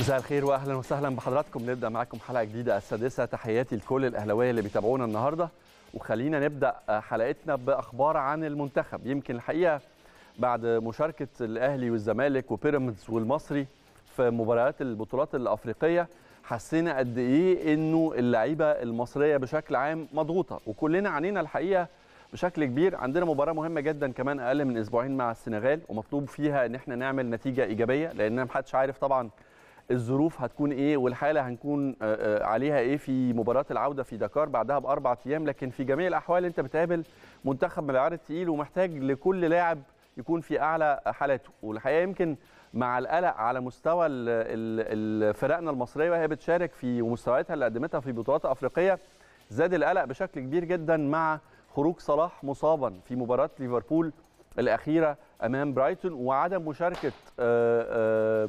مساء الخير واهلا وسهلا بحضراتكم نبدا معاكم حلقه جديده السادسه تحياتي لكل الاهلاويه اللي بيتابعونا النهارده وخلينا نبدا آه، حلقتنا باخبار عن المنتخب يمكن الحقيقه بعد مشاركه الاهلي والزمالك وبيراميدز والمصري في مباريات البطولات الافريقيه حسينا قد ايه انه اللعيبه المصريه بشكل عام مضغوطه وكلنا عانينا الحقيقه بشكل كبير عندنا مباراه مهمه جدا كمان اقل من اسبوعين مع السنغال ومطلوب فيها ان احنا نعمل نتيجه ايجابيه لان محدش عارف طبعا الظروف هتكون ايه والحاله هنكون آه، آه، عليها ايه في مباراه العوده في داكار بعدها باربع ايام لكن في جميع الاحوال انت بتقابل منتخب من العيار الثقيل ومحتاج لكل لاعب يكون في اعلى حالاته والحقيقه يمكن مع القلق على مستوى فرقنا المصريه وهي بتشارك في ومستوياتها اللي قدمتها في بطولات افريقيه زاد القلق بشكل كبير جدا مع خروج صلاح مصابا في مباراه ليفربول الاخيره امام برايتون وعدم مشاركه آآ آه، آآ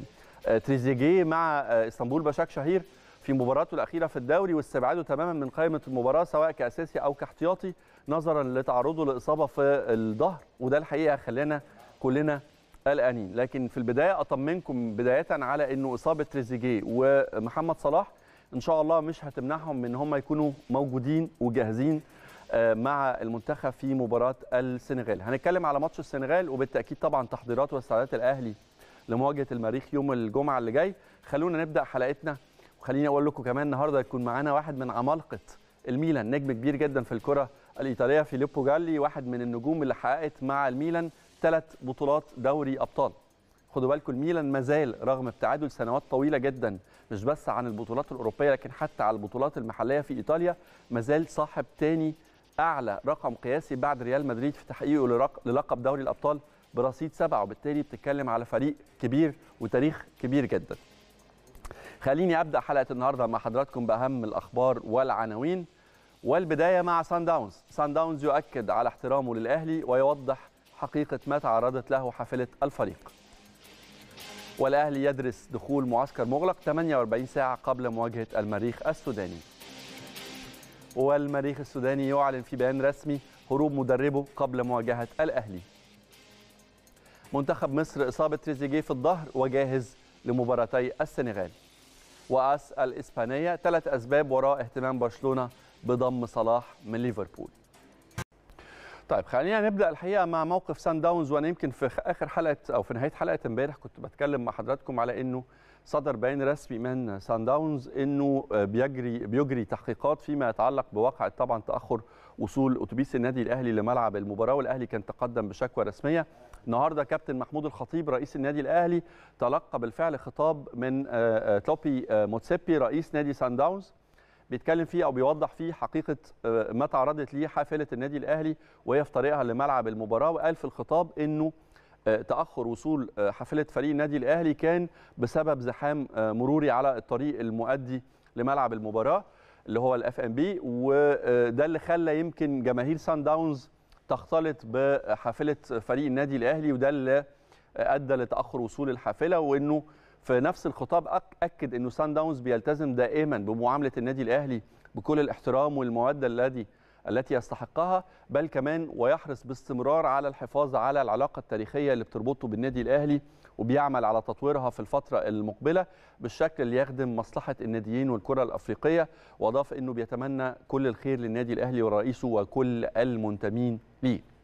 تريزيجيه مع آه، اسطنبول بشاك شهير في مباراته الاخيره في الدوري واستبعاده تماما من قائمه المباراه سواء كاساسي او كاحتياطي نظرا لتعرضه لاصابه في الظهر وده الحقيقه خلانا كلنا قلقانين لكن في البدايه اطمنكم بدايه على انه اصابه تريزيجيه ومحمد صلاح ان شاء الله مش هتمنعهم من هم يكونوا موجودين وجاهزين آه، مع المنتخب في مباراه السنغال هنتكلم على ماتش السنغال وبالتاكيد طبعا تحضيرات واستعدادات الاهلي لمواجهه المريخ يوم الجمعه اللي جاي خلونا نبدا حلقتنا وخليني اقول لكم كمان النهارده هيكون معانا واحد من عمالقه الميلان نجم كبير جدا في الكره الايطاليه فيليبو جالي واحد من النجوم اللي حققت مع الميلان ثلاث بطولات دوري ابطال خدوا بالكم الميلان ما زال رغم التعادل سنوات طويله جدا مش بس عن البطولات الاوروبيه لكن حتى على البطولات المحليه في ايطاليا ما زال صاحب تاني اعلى رقم قياسي بعد ريال مدريد في تحقيقه للقب دوري الابطال برصيد سبعه وبالتالي بتتكلم على فريق كبير وتاريخ كبير جدا. خليني ابدا حلقه النهارده مع حضراتكم باهم الاخبار والعناوين والبدايه مع سان داونز، سان داونز يؤكد على احترامه للاهلي ويوضح حقيقه ما تعرضت له حافله الفريق. والاهلي يدرس دخول معسكر مغلق 48 ساعه قبل مواجهه المريخ السوداني. والمريخ السوداني يعلن في بيان رسمي هروب مدربه قبل مواجهه الاهلي. منتخب مصر إصابة تريزيجيه في الظهر وجاهز لمباراتي السنغال وأس الإسبانية ثلاث أسباب وراء اهتمام برشلونة بضم صلاح من ليفربول طيب خلينا نبدا الحقيقه مع موقف سان داونز وانا يمكن في اخر حلقه او في نهايه حلقه امبارح كنت بتكلم مع حضراتكم على انه صدر بيان رسمي من سان داونز انه بيجري بيجري تحقيقات فيما يتعلق بواقع طبعا تاخر وصول اتوبيس النادي الاهلي لملعب المباراه والاهلي كان تقدم بشكوى رسميه النهارده كابتن محمود الخطيب رئيس النادي الاهلي تلقى بالفعل خطاب من آه، آه، توبي آه، موتسيبي رئيس نادي سان داونز بيتكلم فيه او بيوضح فيه حقيقه ما تعرضت ليه حافله النادي الاهلي وهي في طريقها لملعب المباراه وقال في الخطاب انه تاخر وصول حافله فريق النادي الاهلي كان بسبب زحام مروري على الطريق المؤدي لملعب المباراه اللي هو الاف ام بي وده اللي خلى يمكن جماهير سان داونز تختلط بحافله فريق النادي الاهلي وده اللي ادى لتاخر وصول الحافله وانه في نفس الخطاب اكد انه سان داونز بيلتزم دائما بمعامله النادي الاهلي بكل الاحترام والموده الذي التي يستحقها بل كمان ويحرص باستمرار على الحفاظ على العلاقه التاريخيه اللي بتربطه بالنادي الاهلي وبيعمل على تطويرها في الفتره المقبله بالشكل اللي يخدم مصلحه الناديين والكره الافريقيه واضاف انه بيتمنى كل الخير للنادي الاهلي ورئيسه وكل المنتمين ليه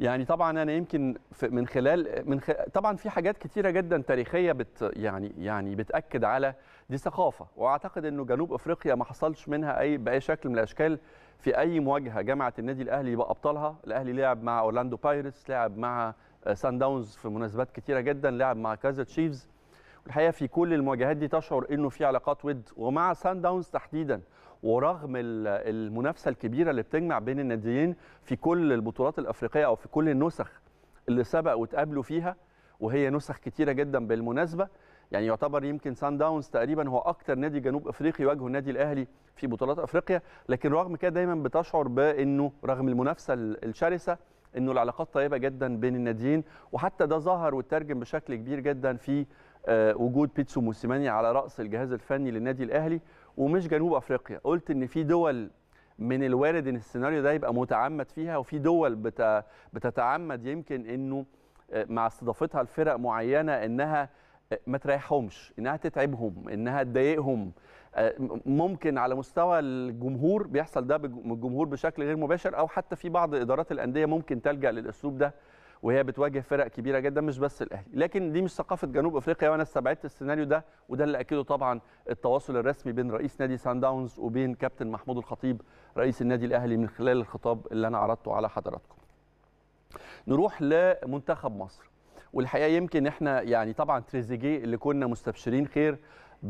يعني طبعا انا يمكن من خلال من خ... طبعا في حاجات كتيره جدا تاريخيه بت يعني يعني بتاكد على دي ثقافه واعتقد انه جنوب افريقيا ما حصلش منها اي باي شكل من الاشكال في اي مواجهه جامعه النادي الاهلي يبقى ابطالها الاهلي لعب مع اورلاندو بايرتس لعب مع آه، سان داونز في مناسبات كتيره جدا لعب مع كازا تشيفز الحقيقه في كل المواجهات دي تشعر انه في علاقات ود ومع سان داونز تحديدا ورغم المنافسه الكبيره اللي بتجمع بين الناديين في كل البطولات الافريقيه او في كل النسخ اللي سبق وتقابلوا فيها وهي نسخ كتيره جدا بالمناسبه يعني يعتبر يمكن سان داونز تقريبا هو اكتر نادي جنوب افريقي يواجهه النادي الاهلي في بطولات افريقيا لكن رغم كده دايما بتشعر بانه رغم المنافسه الشرسه انه العلاقات طيبه جدا بين الناديين وحتى ده ظهر وترجم بشكل كبير جدا في آه، وجود بيتسو موسيماني على راس الجهاز الفني للنادي الاهلي ومش جنوب افريقيا قلت ان في دول من الوارد ان السيناريو ده يبقى متعمد فيها وفي دول بت... بتتعمد يمكن انه آه، مع استضافتها لفرق معينه انها آه، ما تريحهمش انها تتعبهم انها تضايقهم آه، ممكن على مستوى الجمهور بيحصل ده بالجمهور بشكل غير مباشر او حتى في بعض ادارات الانديه ممكن تلجا للاسلوب ده وهي بتواجه فرق كبيره جدا مش بس الاهلي لكن دي مش ثقافه جنوب افريقيا وانا استبعدت السيناريو ده وده اللي اكده طبعا التواصل الرسمي بين رئيس نادي سان داونز وبين كابتن محمود الخطيب رئيس النادي الاهلي من خلال الخطاب اللي انا عرضته على حضراتكم نروح لمنتخب مصر والحقيقه يمكن احنا يعني طبعا تريزيجيه اللي كنا مستبشرين خير آه،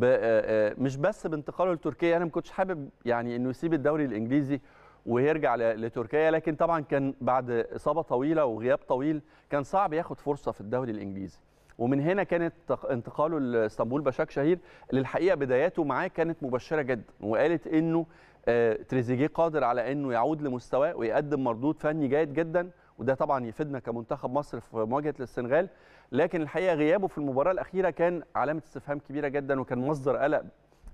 آه، مش بس بانتقاله لتركيا انا ما كنتش حابب يعني انه يسيب الدوري الانجليزي ويرجع لتركيا لكن طبعا كان بعد اصابه طويله وغياب طويل كان صعب ياخد فرصه في الدوري الانجليزي ومن هنا كانت انتقاله لاسطنبول بشاك شهير للحقيقه بداياته معاه كانت مبشره جدا وقالت انه آه، تريزيجيه قادر على انه يعود لمستواه ويقدم مردود فني جيد جدا وده طبعا يفيدنا كمنتخب مصر في مواجهه السنغال لكن الحقيقه غيابه في المباراه الاخيره كان علامه استفهام كبيره جدا وكان مصدر قلق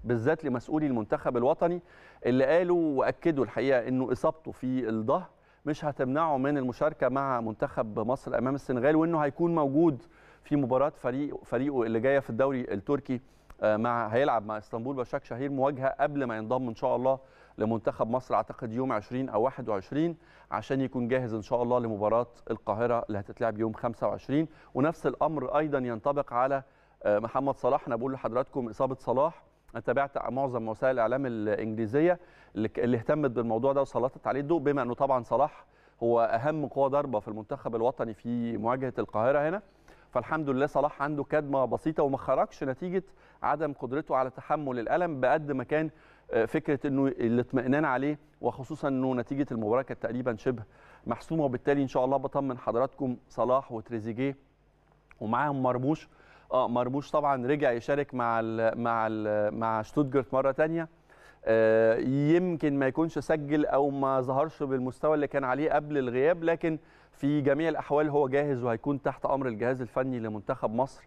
بالذات لمسؤولي المنتخب الوطني اللي قالوا واكدوا الحقيقه انه اصابته في الظهر مش هتمنعه من المشاركه مع منتخب مصر امام السنغال وانه هيكون موجود في مباراه فريق فريقه اللي جايه في الدوري التركي آه، مع هيلعب مع اسطنبول بشاك شهير مواجهه قبل ما ينضم ان شاء الله لمنتخب مصر اعتقد يوم 20 او 21 عشان يكون جاهز ان شاء الله لمباراه القاهره اللي هتتلعب يوم 25 ونفس الامر ايضا ينطبق على آه، محمد صلاح انا بقول لحضراتكم اصابه صلاح تابعت معظم وسائل الاعلام الانجليزيه اللي اهتمت بالموضوع ده وسلطت عليه الضوء بما انه طبعا صلاح هو اهم قوه ضربه في المنتخب الوطني في مواجهه القاهره هنا فالحمد لله صلاح عنده كدمه بسيطه وما خرجش نتيجه عدم قدرته على تحمل الالم بقد ما كان آه، فكره انه الاطمئنان عليه وخصوصا انه نتيجه المباراه كانت تقريبا شبه محسومه وبالتالي ان شاء الله بطمن حضراتكم صلاح وتريزيجيه ومعاهم مرموش اه مرموش طبعا رجع يشارك مع الـ مع الـ مع شتوتجارت مره ثانيه آه يمكن ما يكونش سجل او ما ظهرش بالمستوى اللي كان عليه قبل الغياب لكن في جميع الاحوال هو جاهز وهيكون تحت امر الجهاز الفني لمنتخب مصر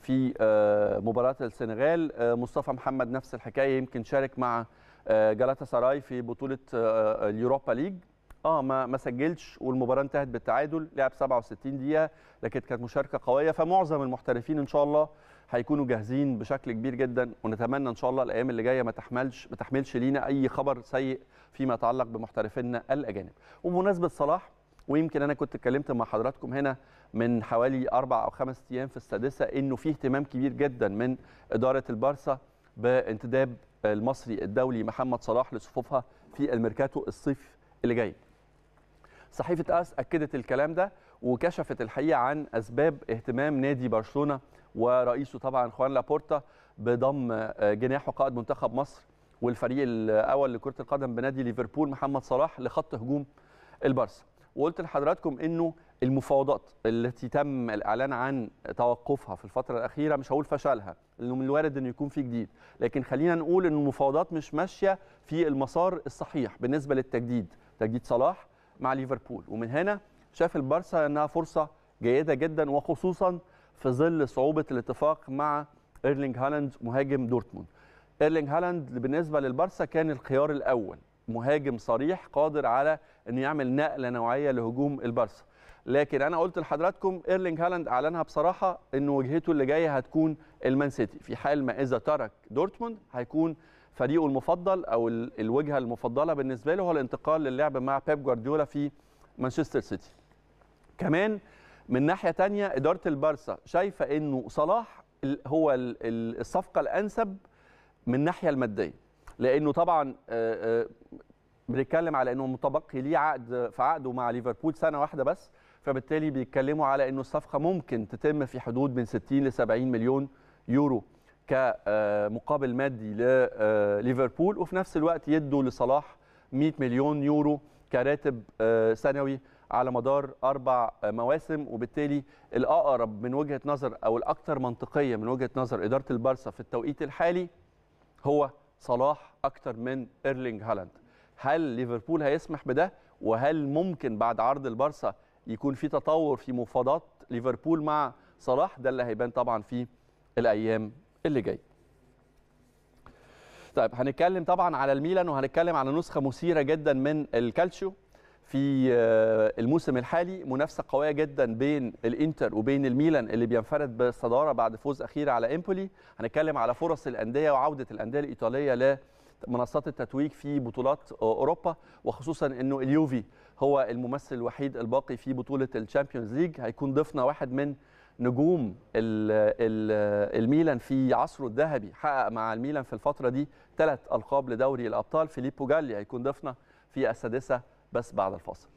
في آه مباراه السنغال آه مصطفى محمد نفس الحكايه يمكن شارك مع آه، جلاتا سراي في بطوله آه، آه، اليوروبا ليج اه ما ما سجلش والمباراه انتهت بالتعادل لعب 67 دقيقه لكن كانت مشاركه قويه فمعظم المحترفين ان شاء الله هيكونوا جاهزين بشكل كبير جدا ونتمنى ان شاء الله الايام اللي جايه ما تحملش ما تحملش لينا اي خبر سيء فيما يتعلق بمحترفينا الاجانب وبمناسبه صلاح ويمكن انا كنت اتكلمت مع حضراتكم هنا من حوالي اربع او خمس ايام في السادسه انه في اهتمام كبير جدا من اداره البارسا بانتداب المصري الدولي محمد صلاح لصفوفها في الميركاتو الصيف اللي جاي صحيفه اس اكدت الكلام ده وكشفت الحقيقه عن اسباب اهتمام نادي برشلونه ورئيسه طبعا خوان لابورتا بضم آه، جناحه قائد منتخب مصر والفريق الاول لكره القدم بنادي ليفربول محمد صلاح لخط هجوم البارسا وقلت لحضراتكم انه المفاوضات التي تم الاعلان عن توقفها في الفتره الاخيره مش هقول فشلها لانه من الوارد انه يكون في جديد لكن خلينا نقول ان المفاوضات مش ماشيه في المسار الصحيح بالنسبه للتجديد تجديد صلاح مع ليفربول ومن هنا شاف البارسا انها فرصه جيده جدا وخصوصا في ظل صعوبه الاتفاق مع ايرلينج هالاند مهاجم دورتموند ايرلينج هالاند بالنسبه للبارسا كان الخيار الاول مهاجم صريح قادر على انه يعمل نقله نوعيه لهجوم البارسا لكن انا قلت لحضراتكم ايرلينج هالاند اعلنها بصراحه ان وجهته اللي جايه هتكون المان سيتي في حال ما اذا ترك دورتموند هيكون فريقه المفضل او الوجهه المفضله بالنسبه له هو الانتقال للعب مع بيب جوارديولا في مانشستر سيتي كمان من ناحيه تانية اداره البارسا شايفه انه صلاح هو الصفقه الانسب من الناحيه الماديه لانه طبعا بنتكلم على انه متبقي ليه عقد في عقده مع ليفربول سنه واحده بس فبالتالي بيتكلموا على انه الصفقه ممكن تتم في حدود من 60 ل 70 مليون يورو كمقابل مادي لليفربول آه، وفي نفس الوقت يدوا لصلاح 100 مليون يورو كراتب آه، سنوي على مدار اربع مواسم وبالتالي الاقرب من وجهه نظر او الاكثر منطقيه من وجهه نظر اداره البارسا في التوقيت الحالي هو صلاح اكثر من ايرلينج هالاند هل ليفربول هيسمح بده وهل ممكن بعد عرض البارسا يكون في تطور في مفاوضات ليفربول مع صلاح ده اللي هيبان طبعا في الايام اللي جاي طيب هنتكلم طبعا على الميلان وهنتكلم على نسخه مثيره جدا من الكالتشيو في آه، الموسم الحالي منافسه قويه جدا بين الانتر وبين الميلان اللي بينفرد بالصداره بعد فوز اخير على امبولي هنتكلم على فرص الانديه وعوده الانديه الايطاليه لمنصات التتويج في بطولات اوروبا وخصوصا انه اليوفي هو الممثل الوحيد الباقي في بطوله الشامبيونز ليج هيكون ضيفنا واحد من نجوم الميلان في عصره الذهبي حقق مع الميلان في الفتره دي ثلاث القاب لدوري الابطال فيليبو جالي هيكون ضيفنا في السادسه بس بعد الفاصل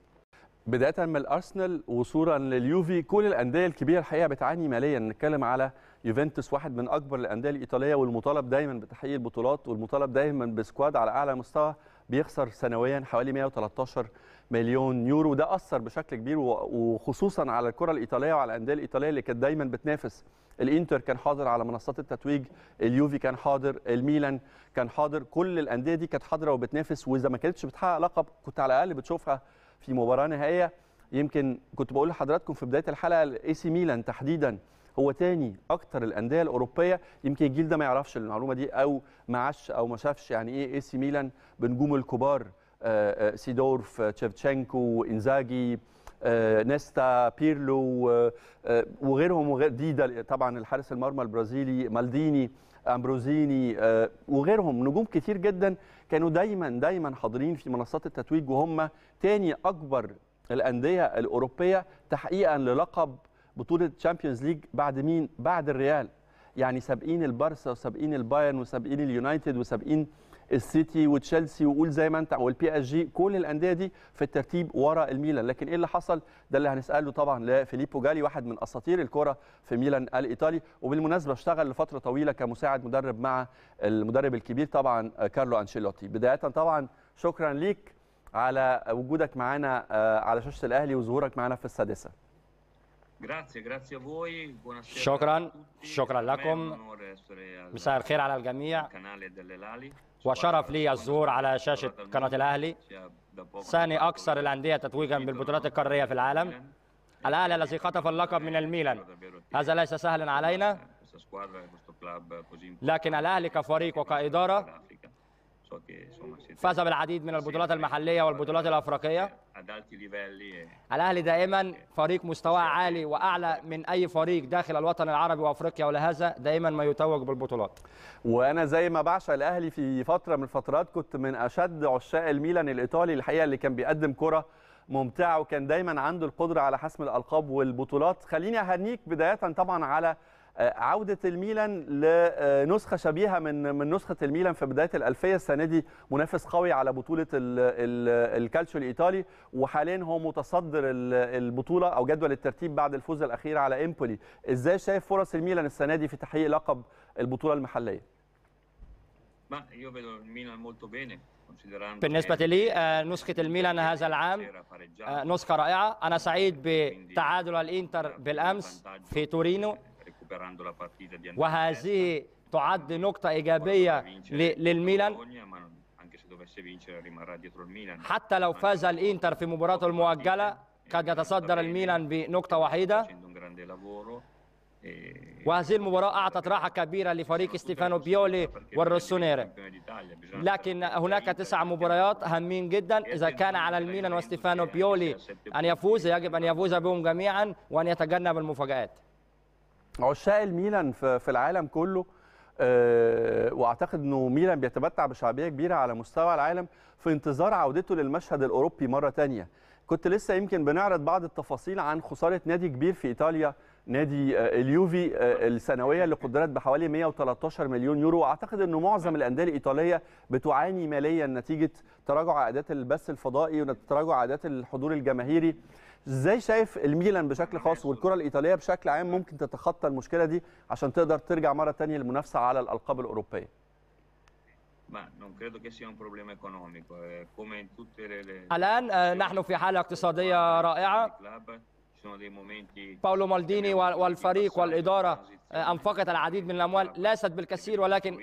بدايه من الارسنال وصولا لليوفي كل الانديه الكبيره الحقيقه بتعاني ماليا نتكلم على يوفنتوس واحد من اكبر الانديه الايطاليه والمطالب دايما بتحقيق البطولات والمطالب دايما بسكواد على اعلى مستوى بيخسر سنويا حوالي 113 مليون يورو ده اثر بشكل كبير وخصوصا على الكره الايطاليه وعلى الانديه الايطاليه اللي كانت دايما بتنافس الانتر كان حاضر على منصات التتويج اليوفي كان حاضر الميلان كان حاضر كل الانديه دي كانت حاضره وبتنافس واذا ما كانتش بتحقق لقب كنت على الاقل بتشوفها في مباراه نهائيه يمكن كنت بقول لحضراتكم في بدايه الحلقه الاي سي ميلان تحديدا هو تاني اكتر الانديه الاوروبيه يمكن الجيل ده ما يعرفش المعلومه دي او ما عاش او ما شافش يعني ايه اي سي ميلان بنجوم الكبار آه، آه، سيدورف آه، تشيفتشينكو انزاجي نيستا بيرلو وغيرهم وغير ديدا طبعا الحارس المرمى البرازيلي مالديني امبروزيني وغيرهم نجوم كتير جدا كانوا دايما دايما حاضرين في منصات التتويج وهم تاني اكبر الانديه الاوروبيه تحقيقا للقب بطوله تشامبيونز ليج بعد مين بعد الريال يعني سابقين البارسا وسابقين البايرن وسابقين اليونايتد وسابقين السيتي وتشيلسي وقول زي ما انت والبي اس جي كل الانديه دي في الترتيب ورا الميلان لكن ايه اللي حصل ده اللي هنساله طبعا لفيليبو جالي واحد من اساطير الكره في ميلان الايطالي وبالمناسبه اشتغل لفتره طويله كمساعد مدرب مع المدرب الكبير طبعا كارلو انشيلوتي بدايه طبعا شكرا ليك على وجودك معانا آه، على شاشه الاهلي وظهورك معانا في السادسه شكرا شكرا لكم مساء الخير على الجميع وشرف لي الظهور على شاشة قناة الأهلي ثاني أكثر الأندية تتويجا بالبطولات القارية في العالم الأهلي الذي خطف اللقب من الميلان هذا ليس سهلا علينا لكن الأهلي كفريق وكإدارة فاز بالعديد من البطولات المحلية والبطولات الأفريقية الأهلي دائما فريق مستواه عالي وأعلى من أي فريق داخل الوطن العربي وأفريقيا ولهذا دائما ما يتوج بالبطولات وأنا زي ما بعشق الأهلي في فترة من الفترات كنت من أشد عشاق الميلان الإيطالي الحقيقة اللي كان بيقدم كرة ممتعة وكان دايما عنده القدرة على حسم الألقاب والبطولات خليني أهنيك بداية طبعا على آه، عوده الميلان لنسخه شبيهه من من نسخه الميلان في بدايه الالفيه السنه دي منافس قوي على بطوله الكالتشو الايطالي وحاليا هو متصدر البطوله او جدول الترتيب بعد الفوز الاخير على امبولي ازاي شايف فرص الميلان السنه دي في تحقيق لقب البطوله المحليه بالنسبة لي آه، نسخة الميلان هذا العام آه، نسخة رائعة أنا سعيد بتعادل الإنتر بالأمس في تورينو وهذه تعد نقطة إيجابية للميلان حتى لو فاز الإنتر في مباراته المؤجلة قد يتصدر الميلان بنقطة وحيدة وهذه المباراة أعطت راحة كبيرة لفريق ستيفانو بيولي والروسونيري لكن هناك تسع مباريات هامين جدا إذا كان على الميلان وستيفانو بيولي أن يفوز يجب أن يفوز بهم جميعا وأن يتجنب المفاجآت عشاق الميلان في العالم كله آه، واعتقد انه ميلان بيتمتع بشعبيه كبيره على مستوى العالم في انتظار عودته للمشهد الاوروبي مره ثانيه كنت لسه يمكن بنعرض بعض التفاصيل عن خساره نادي كبير في ايطاليا نادي آه، اليوفي آه، السنويه اللي قدرت بحوالي 113 مليون يورو واعتقد انه معظم نعم. الانديه الايطاليه بتعاني ماليا نتيجه تراجع عادات البث الفضائي وتراجع عادات الحضور الجماهيري ازاي شايف الميلان بشكل خاص والكره الايطاليه بشكل عام ممكن تتخطى المشكله دي عشان تقدر ترجع مره ثانيه للمنافسه على الالقاب الاوروبيه eh, الان آه, نحن في حاله اقتصاديه رائعه باولو مالديني والفريق والإدارة أنفقت العديد من الأموال ليست بالكثير ولكن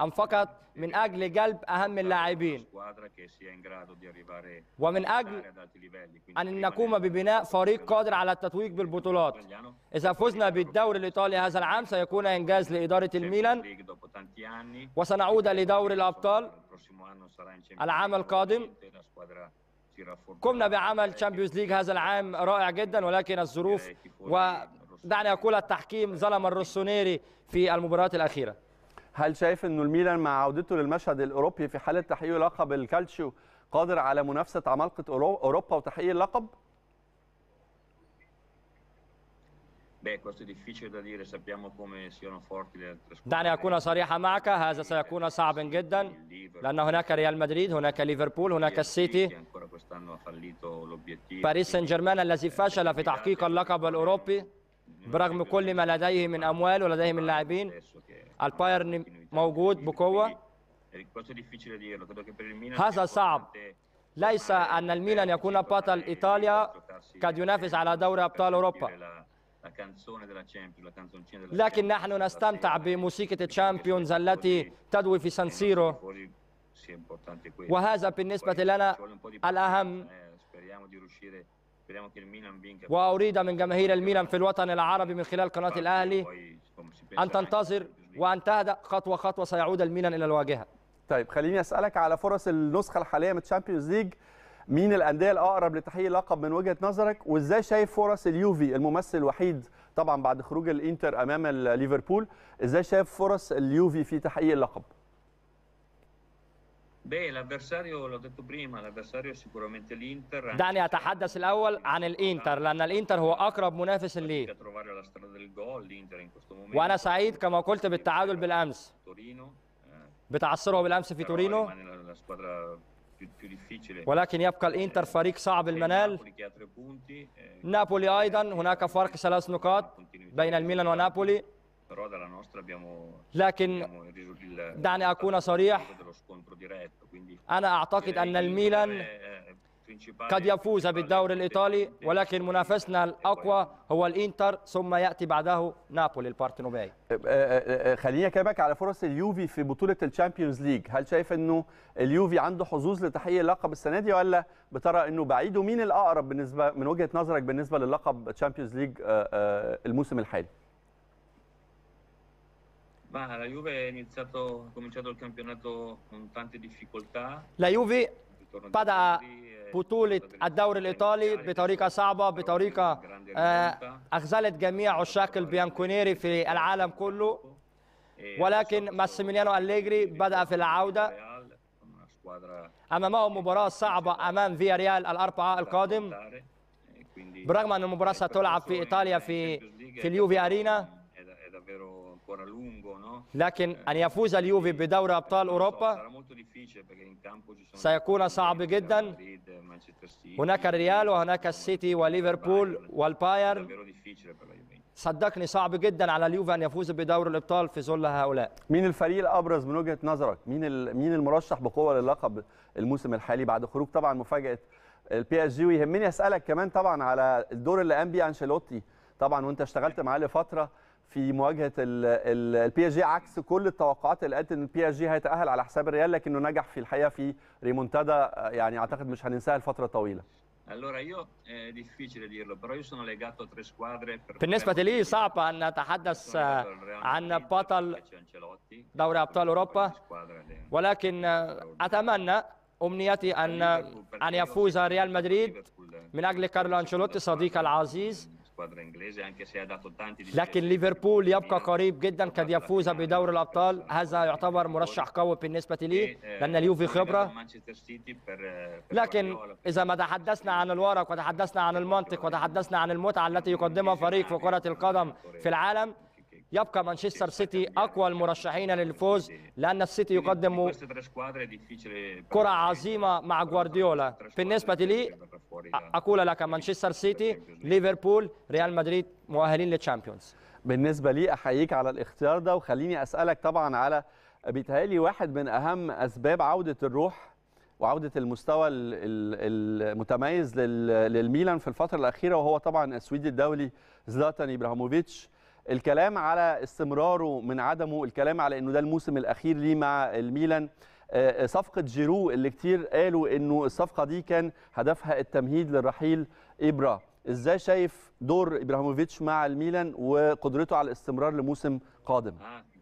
أنفقت من أجل جلب أهم اللاعبين ومن أجل أن نقوم ببناء فريق قادر على التتويج بالبطولات إذا فزنا بالدوري الإيطالي هذا العام سيكون إنجاز لإدارة الميلان وسنعود لدوري الأبطال العام القادم قمنا بعمل تشامبيونز ليج هذا العام رائع جدا ولكن الظروف ودعني اقول التحكيم ظلم الروسونيري في المباريات الاخيره هل شايف انه الميلان مع عودته للمشهد الاوروبي في حاله تحقيق لقب الكالتشيو قادر على منافسه عمالقه اوروبا وتحقيق اللقب Beh, questo è difficile da dire, sappiamo come siano forti le altre squadre. دعني أكون صريحا معك هذا سيكون صعبا جدا لأن هناك ريال مدريد هناك ليفربول هناك السيتي باريس سان جيرمان الذي فشل في تحقيق اللقب الأوروبي برغم كل ما لديه من أموال ولديه من لاعبين البايرن موجود بقوة هذا صعب ليس أن الميلان يكون بطل إيطاليا قد ينافس على دوري أبطال أوروبا لكن نحن نستمتع بموسيقى الشامبيونز التي تدوي في سانسيرو وهذا بالنسبة لنا الأهم وأريد من جماهير الميلان في الوطن العربي من خلال قناة الأهلي أن تنتظر وأن تهدأ خطوة خطوة سيعود الميلان إلى الواجهة طيب خليني أسألك على فرص النسخة الحالية من الشامبيونز ليج مين الانديه الاقرب لتحقيق لقب من وجهه نظرك وازاي شايف فرص اليوفي الممثل الوحيد طبعا بعد خروج الانتر امام ليفربول ازاي شايف فرص اليوفي في تحقيق اللقب دعني أتحدث الأول عن الإنتر لأن الإنتر هو أقرب منافس ليه وأنا سعيد كما قلت بالتعادل بالأمس eh. بتعثره بالأمس في تورينو ولكن يبقى الإنتر eh, فريق صعب المنال eh, نابولي أيضا هناك فرق ثلاث نقاط بين الميلان ونابولي لكن دعني أكون صريح أنا أعتقد أن الميلان قد يفوز بالدوري الإيطالي ولكن منافسنا الأقوى هو الإنتر ثم يأتي بعده نابولي البارتنوباي أه، أه، أه، خليني أكلمك على فرص اليوفي في بطولة الشامبيونز ليج هل شايف أنه اليوفي عنده حظوظ لتحقيق اللقب السنة دي ولا بترى أنه بعيد ومين الأقرب بالنسبة من وجهة نظرك بالنسبة للقب الشامبيونز ليج الموسم الحالي لا la Juve بطولة الدوري الإيطالي بطريقة صعبة بطريقة آه، أخذلت جميع عشاق البيانكونيري في العالم كله ولكن ماسيميليانو أليجري بدأ في العودة أمامه مباراة صعبة أمام فيا ريال الأربعاء القادم برغم أن المباراة ستلعب في إيطاليا في في اليوفي أرينا لكن أن يفوز اليوفي بدوري أبطال أوروبا سيكون صعب جدا هناك الريال وهناك السيتي وليفربول والبايرن صدقني صعب جدا على اليوفي ان يفوز بدوري الابطال في ظل هؤلاء مين الفريق الابرز من وجهه نظرك مين مين المرشح بقوه للقب الموسم الحالي بعد خروج طبعا مفاجاه البي اس جي ويهمني اسالك كمان طبعا على الدور اللي قام بيه انشيلوتي طبعا وانت اشتغلت معاه لفتره في مواجهه البي اس جي عكس كل التوقعات اللي قالت ان البي اس جي هيتاهل على حساب الريال لكنه نجح في الحقيقه في ريمونتادا آه، يعني اعتقد مش هننساها لفتره طويله بالنسبة لي صعب أن أتحدث عن بطل دوري أبطال أوروبا ولكن أتمنى أمنيتي أن أن يفوز ريال مدريد من أجل كارلو أنشيلوتي صديقي العزيز لكن ليفربول يبقى قريب جدا قد يفوز بدور الابطال هذا يعتبر مرشح قوي بالنسبه لي e, لان اليوفي eh, خبره eh, لكن اذا ما تحدثنا عن الورق وتحدثنا عن المنطق وتحدثنا عن المتعه التي يقدمها فريق في كره القدم في العالم يبقى مانشستر سيتي اقوى المرشحين للفوز لان السيتي يقدم كره عظيمه مع جوارديولا بالنسبه لي اقول لك مانشستر سيتي ليفربول ريال مدريد مؤهلين للتشامبيونز بالنسبه لي احييك على الاختيار ده وخليني اسالك طبعا على بيتهيألي واحد من اهم اسباب عوده الروح وعوده المستوى المتميز للميلان في الفتره الاخيره وهو طبعا السويدي الدولي زلاتان ابراهيموفيتش الكلام على استمراره من عدمه الكلام على انه ده الموسم الاخير ليه مع الميلان آه، آه، صفقة جيرو اللي كتير قالوا انه الصفقة دي كان هدفها التمهيد للرحيل إبرا ازاي شايف دور ابراهيموفيتش مع الميلان وقدرته على الاستمرار لموسم قادم آه.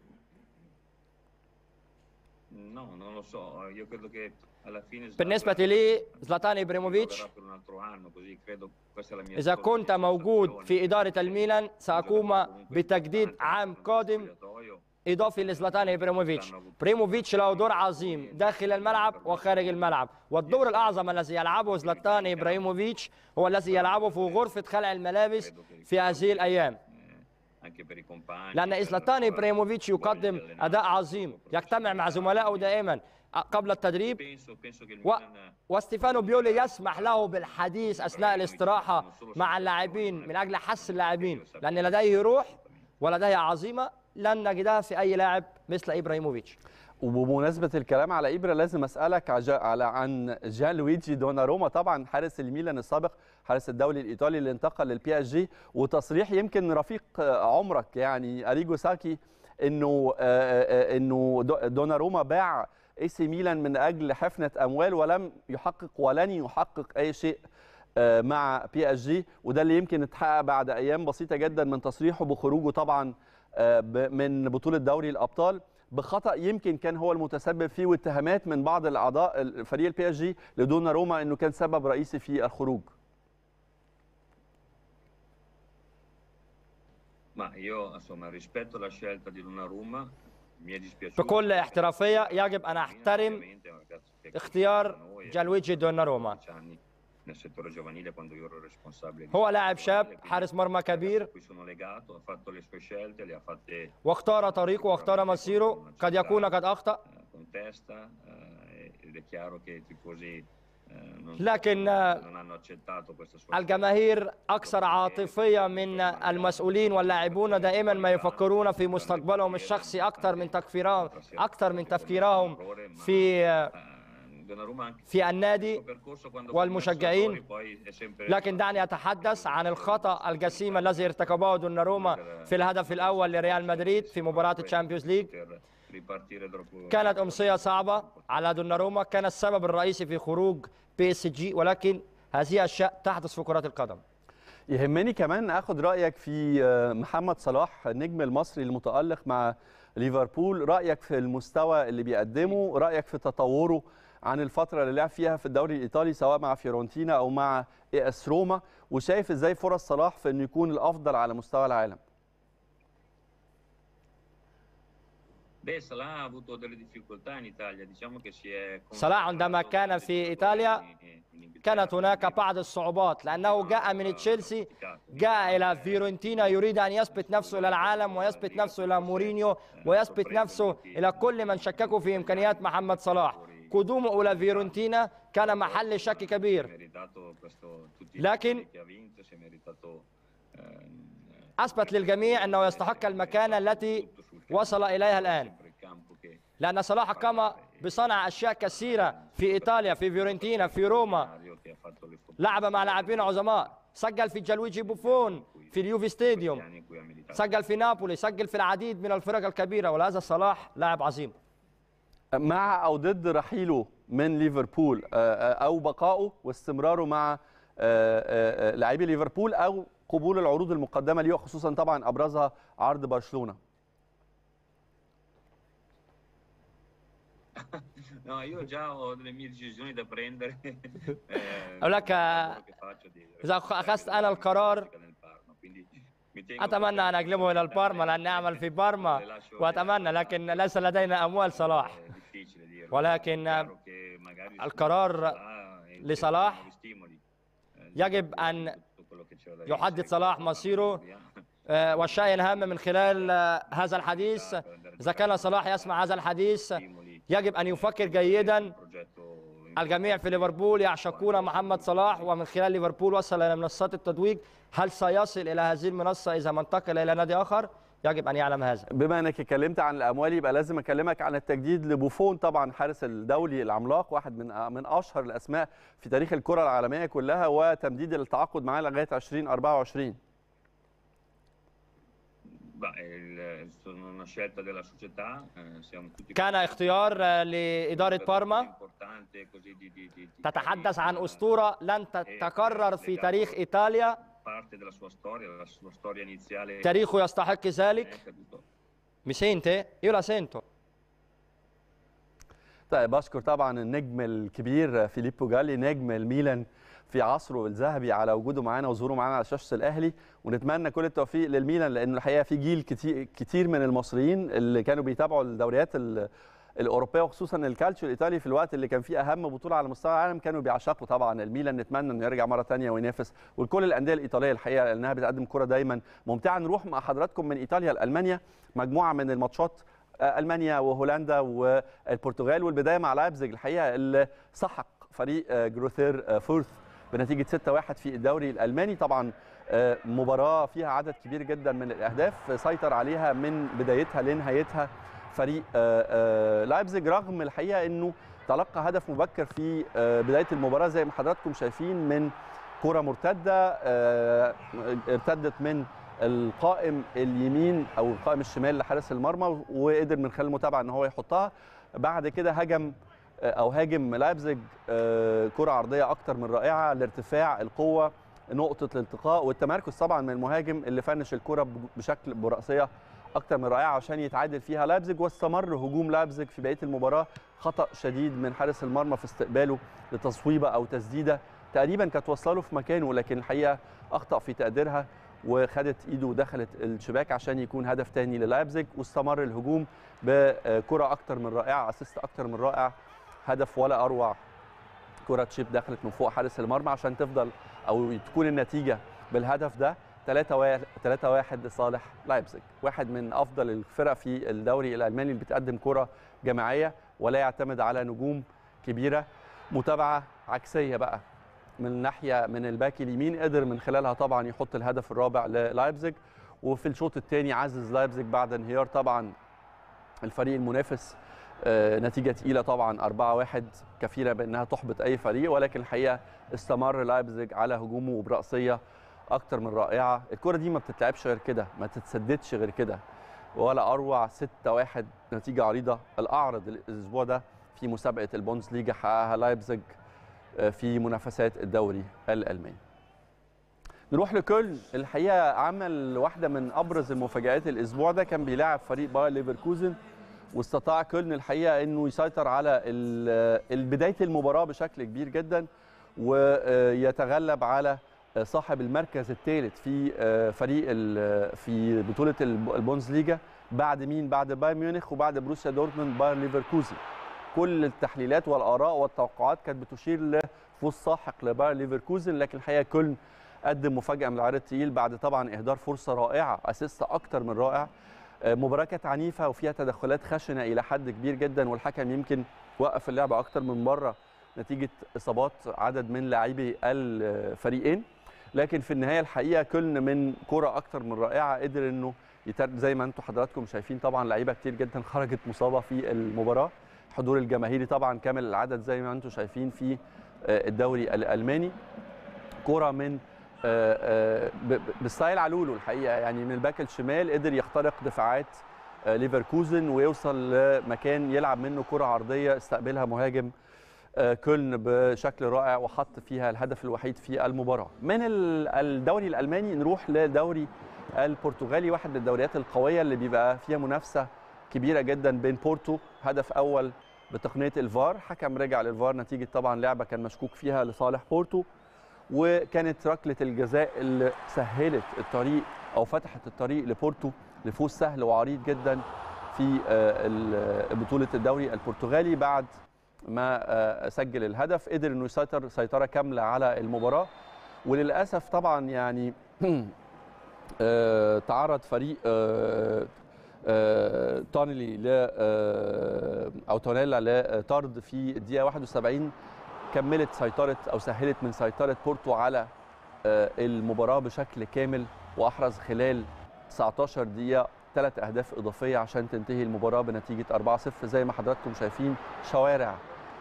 بالنسبة لي زلاتان إبريموفيتش إذا كنت موجود في إدارة الميلان سأقوم بتجديد عام قادم إضافي لزلاتان إبريموفيتش بريموفيتش له دور عظيم داخل الملعب وخارج الملعب والدور الأعظم الذي يلعبه زلاتان إبراهيموفيتش هو الذي يلعبه في غرفة خلع الملابس في هذه الأيام لأن زلاتان إبراهيموفيتش يقدم أداء عظيم يجتمع مع زملائه دائما آه، قبل التدريب و... وستيفانو بيولي يسمح له بالحديث أثناء الاستراحة مع اللاعبين من أجل حس اللاعبين لأن لديه روح ولديه عظيمة لن نجدها في أي لاعب مثل إبراهيموفيتش وبمناسبة الكلام على إبرا لازم أسألك على عن جان لويجي دوناروما طبعا حارس الميلان السابق حارس الدولي الايطالي اللي انتقل للبي اس جي وتصريح يمكن رفيق عمرك يعني اريجو ساكي انه آه، آه، آه، انه دوناروما باع اي سي ميلان من اجل حفنه اموال ولم يحقق ولن يحقق اي شيء مع بي اس جي وده اللي يمكن اتحقق بعد ايام بسيطه جدا من تصريحه بخروجه طبعا من بطوله دوري الابطال بخطا يمكن كان هو المتسبب فيه واتهامات من بعض الاعضاء فريق البي اس جي لدونا روما انه كان سبب رئيسي في الخروج ما io insomma rispetto la scelta di Donnarumma بكل احترافية يجب أن أحترم اختيار جالويجي دونا روما هو لاعب شاب حارس مرمى كبير واختار طريقه واختار مسيره قد يكون قد أخطأ Eh, لكن الجماهير أكثر عاطفية من المسؤولين واللاعبون دائما ما يفكرون في مستقبلهم الشخصي أكثر من تكفيرهم أكثر من تفكيرهم في eh, eh, في النادي والمشجعين لكن دعني أتحدث عن الخطأ الجسيم الذي ارتكبه دوناروما في الهدف الأول لريال مدريد في مباراة الشامبيونز ليج كانت أمسية صعبة على دوناروما كان السبب الرئيسي في خروج بي اس جي ولكن هذه أشياء تحدث في كرة القدم يهمني كمان اخد رايك في آه، محمد صلاح النجم المصري المتالق مع ليفربول رايك في المستوى اللي بيقدمه رايك في تطوره عن الفتره اللي لعب فيها في الدوري الايطالي سواء مع فيورنتينا او مع اس روما وشايف ازاي فرص صلاح في انه يكون الافضل على مستوى العالم avuto delle difficoltà in Italia, diciamo che si è صلاح عندما كان في إيطاليا كانت هناك بعض الصعوبات لأنه جاء من تشيلسي جاء إلى فيورنتينا يريد أن يثبت نفسه إلى العالم ويثبت نفسه إلى مورينيو ويثبت نفسه إلى كل من شككوا في إمكانيات محمد صلاح قدومه إلى فيورنتينا كان محل شك كبير لكن أثبت للجميع أنه يستحق المكانة التي وصل إليها الآن لأن صلاح قام بصنع أشياء كثيرة في إيطاليا في فيورنتينا في روما لعب مع لاعبين عظماء سجل في جلويجي بوفون في اليوفي ستاديوم سجل في نابولي سجل في العديد من الفرق الكبيرة ولهذا صلاح لاعب عظيم مع أو ضد رحيله من ليفربول آه، آه، أو بقائه واستمراره مع آه، لاعبي ليفربول أو قبول العروض المقدمة ليه خصوصا طبعا أبرزها عرض برشلونة no, io già ho delle mie decisioni da prendere. اقول لك اذا اخذت انا القرار اتمنى ان اقلبه الى البارما لاني اعمل في بارما واتمنى لكن ليس لدينا اموال صلاح ولكن القرار لصلاح يجب ان يحدد صلاح مصيره والشيء الهام من خلال هذا الحديث اذا كان صلاح يسمع هذا الحديث يجب أن يفكر جيدا الجميع في ليفربول يعشقون محمد صلاح ومن خلال ليفربول وصل إلى منصات التتويج هل سيصل إلى هذه المنصة إذا ما انتقل إلى نادي آخر؟ يجب ان يعلم هذا بما انك اتكلمت عن الاموال يبقى لازم اكلمك عن التجديد لبوفون طبعا حارس الدولي العملاق واحد من من اشهر الاسماء في تاريخ الكره العالميه كلها وتمديد التعاقد معاه لغايه 2024 كان اختيار لإدارة بارما تتحدث عن أسطورة لن تتكرر في تاريخ إيطاليا تاريخه يستحق ذلك مسينتي يو لاسينتو طيب بشكر طبعا النجم الكبير فيليبو جالي نجم الميلان في عصره الذهبي على وجوده معانا وظهوره معانا على شاشه الاهلي ونتمنى كل التوفيق للميلان لانه الحقيقه في جيل كتير كتير من المصريين اللي كانوا بيتابعوا الدوريات الاوروبيه وخصوصا الكالتشيو الايطالي في الوقت اللي كان فيه اهم بطوله على مستوى العالم كانوا بيعشقوا طبعا الميلان نتمنى انه يرجع مره ثانيه وينافس ولكل الانديه الايطاليه الحقيقه لانها بتقدم كره دايما ممتعه نروح مع حضراتكم من ايطاليا لالمانيا مجموعه من الماتشات آه، المانيا وهولندا والبرتغال والبدايه مع لايبزيج الحقيقه اللي سحق فريق آه، جروثير آه، فورث بنتيجه 6-1 في الدوري الالماني طبعا آه، مباراه فيها عدد كبير جدا من الاهداف سيطر عليها من بدايتها لنهايتها فريق آه، آه، لايبزيج رغم الحقيقه انه تلقى هدف مبكر في بدايه المباراه زي ما حضراتكم شايفين من كره مرتده ارتدت من القائم اليمين او القائم الشمال لحارس المرمى وقدر من خلال المتابعه ان هو يحطها بعد كده هجم آه، او هاجم لايبزيج آه، كره عرضيه اكتر من رائعه لارتفاع القوه نقطه الالتقاء والتمركز طبعا من المهاجم اللي فنش الكره بشكل براسيه اكتر من رائعه عشان يتعادل فيها لايبزيج واستمر هجوم لايبزيج في بقيه المباراه خطا شديد من حارس المرمى في استقباله لتصويبه او تسديده تقريبا كانت وصله في مكانه لكن الحقيقه اخطا في تقديرها وخدت ايده ودخلت الشباك عشان يكون هدف تاني للايبزيج واستمر الهجوم بكره اكتر من رائعه اسيست اكتر من رائع هدف ولا اروع كره تشيب دخلت من فوق حارس المرمى عشان تفضل او تكون النتيجه بالهدف ده 3 1 لصالح لايبزيج واحد من افضل الفرق في الدوري الالماني اللي بتقدم كره جماعيه ولا يعتمد على نجوم كبيره متابعه عكسيه بقى من ناحيه من الباك اليمين قدر من خلالها طبعا يحط الهدف الرابع للايبزيج وفي الشوط الثاني عزز لايبزيج بعد انهيار طبعا الفريق المنافس آه، نتيجه تقيله طبعا 4-1 كفيله بانها تحبط اي فريق ولكن الحقيقه استمر لايبزيج على هجومه وبراسيه اكتر من رائعه الكره دي ما بتتلعبش غير كده ما تتسددش غير كده ولا اروع 6-1 نتيجه عريضه الاعرض الاسبوع ده في مسابقه البونز ليجا حققها لايبزيج آه، في منافسات الدوري الالماني نروح لكولن الحقيقه عمل واحده من ابرز المفاجات الاسبوع ده كان بيلاعب فريق باير ليفركوزن واستطاع كولن الحقيقه انه يسيطر على بدايه المباراه بشكل كبير جدا ويتغلب على صاحب المركز الثالث في آه، فريق آه، في بطوله البونزليجا بعد مين بعد بايرن ميونخ وبعد بروسيا دورتموند باير ليفركوزن كل التحليلات والاراء والتوقعات كانت بتشير لفوز ساحق لباير ليفركوزن لكن الحقيقه كولن قدم مفاجاه من العرض الثقيل بعد طبعا اهدار فرصه رائعه اسيست اكتر من رائع آه، مباراه كانت عنيفه وفيها تدخلات خشنه الى حد كبير جدا والحكم يمكن وقف اللعبه اكتر من مره نتيجه اصابات عدد من لاعبي الفريقين لكن في النهايه الحقيقه كل من كره اكتر من رائعه قدر انه يترجم زي ما انتم حضراتكم شايفين طبعا لعيبه كتير جدا خرجت مصابه في المباراه حضور الجماهيري طبعا كامل العدد زي ما انتم شايفين في آه، الدوري الالماني كره من آه، آه، بستايل علولو الحقيقه يعني من الباك الشمال قدر يخترق دفاعات آه، ليفركوزن ويوصل لمكان يلعب منه كره عرضيه استقبلها مهاجم كولن بشكل رائع وحط فيها الهدف الوحيد في المباراه من الدوري الالماني نروح لدوري البرتغالي واحد من الدوريات القويه اللي بيبقى فيها منافسه كبيره جدا بين بورتو هدف اول بتقنيه الفار حكم رجع للفار نتيجه طبعا لعبه كان مشكوك فيها لصالح بورتو وكانت ركله الجزاء اللي سهلت الطريق او فتحت الطريق لبورتو لفوز سهل وعريض جدا في آه، بطوله الدوري البرتغالي بعد ما آه، سجل الهدف قدر انه يسيطر سيطره كامله على المباراه وللاسف طبعا يعني آه، تعرض فريق تونيلي او تونيلا لطرد في الدقيقه 71 كملت سيطره او سهلت من سيطره بورتو على آه، المباراه بشكل كامل واحرز خلال 19 دقيقه ثلاث اهداف اضافيه عشان تنتهي المباراه بنتيجه 4-0 زي ما حضراتكم شايفين شوارع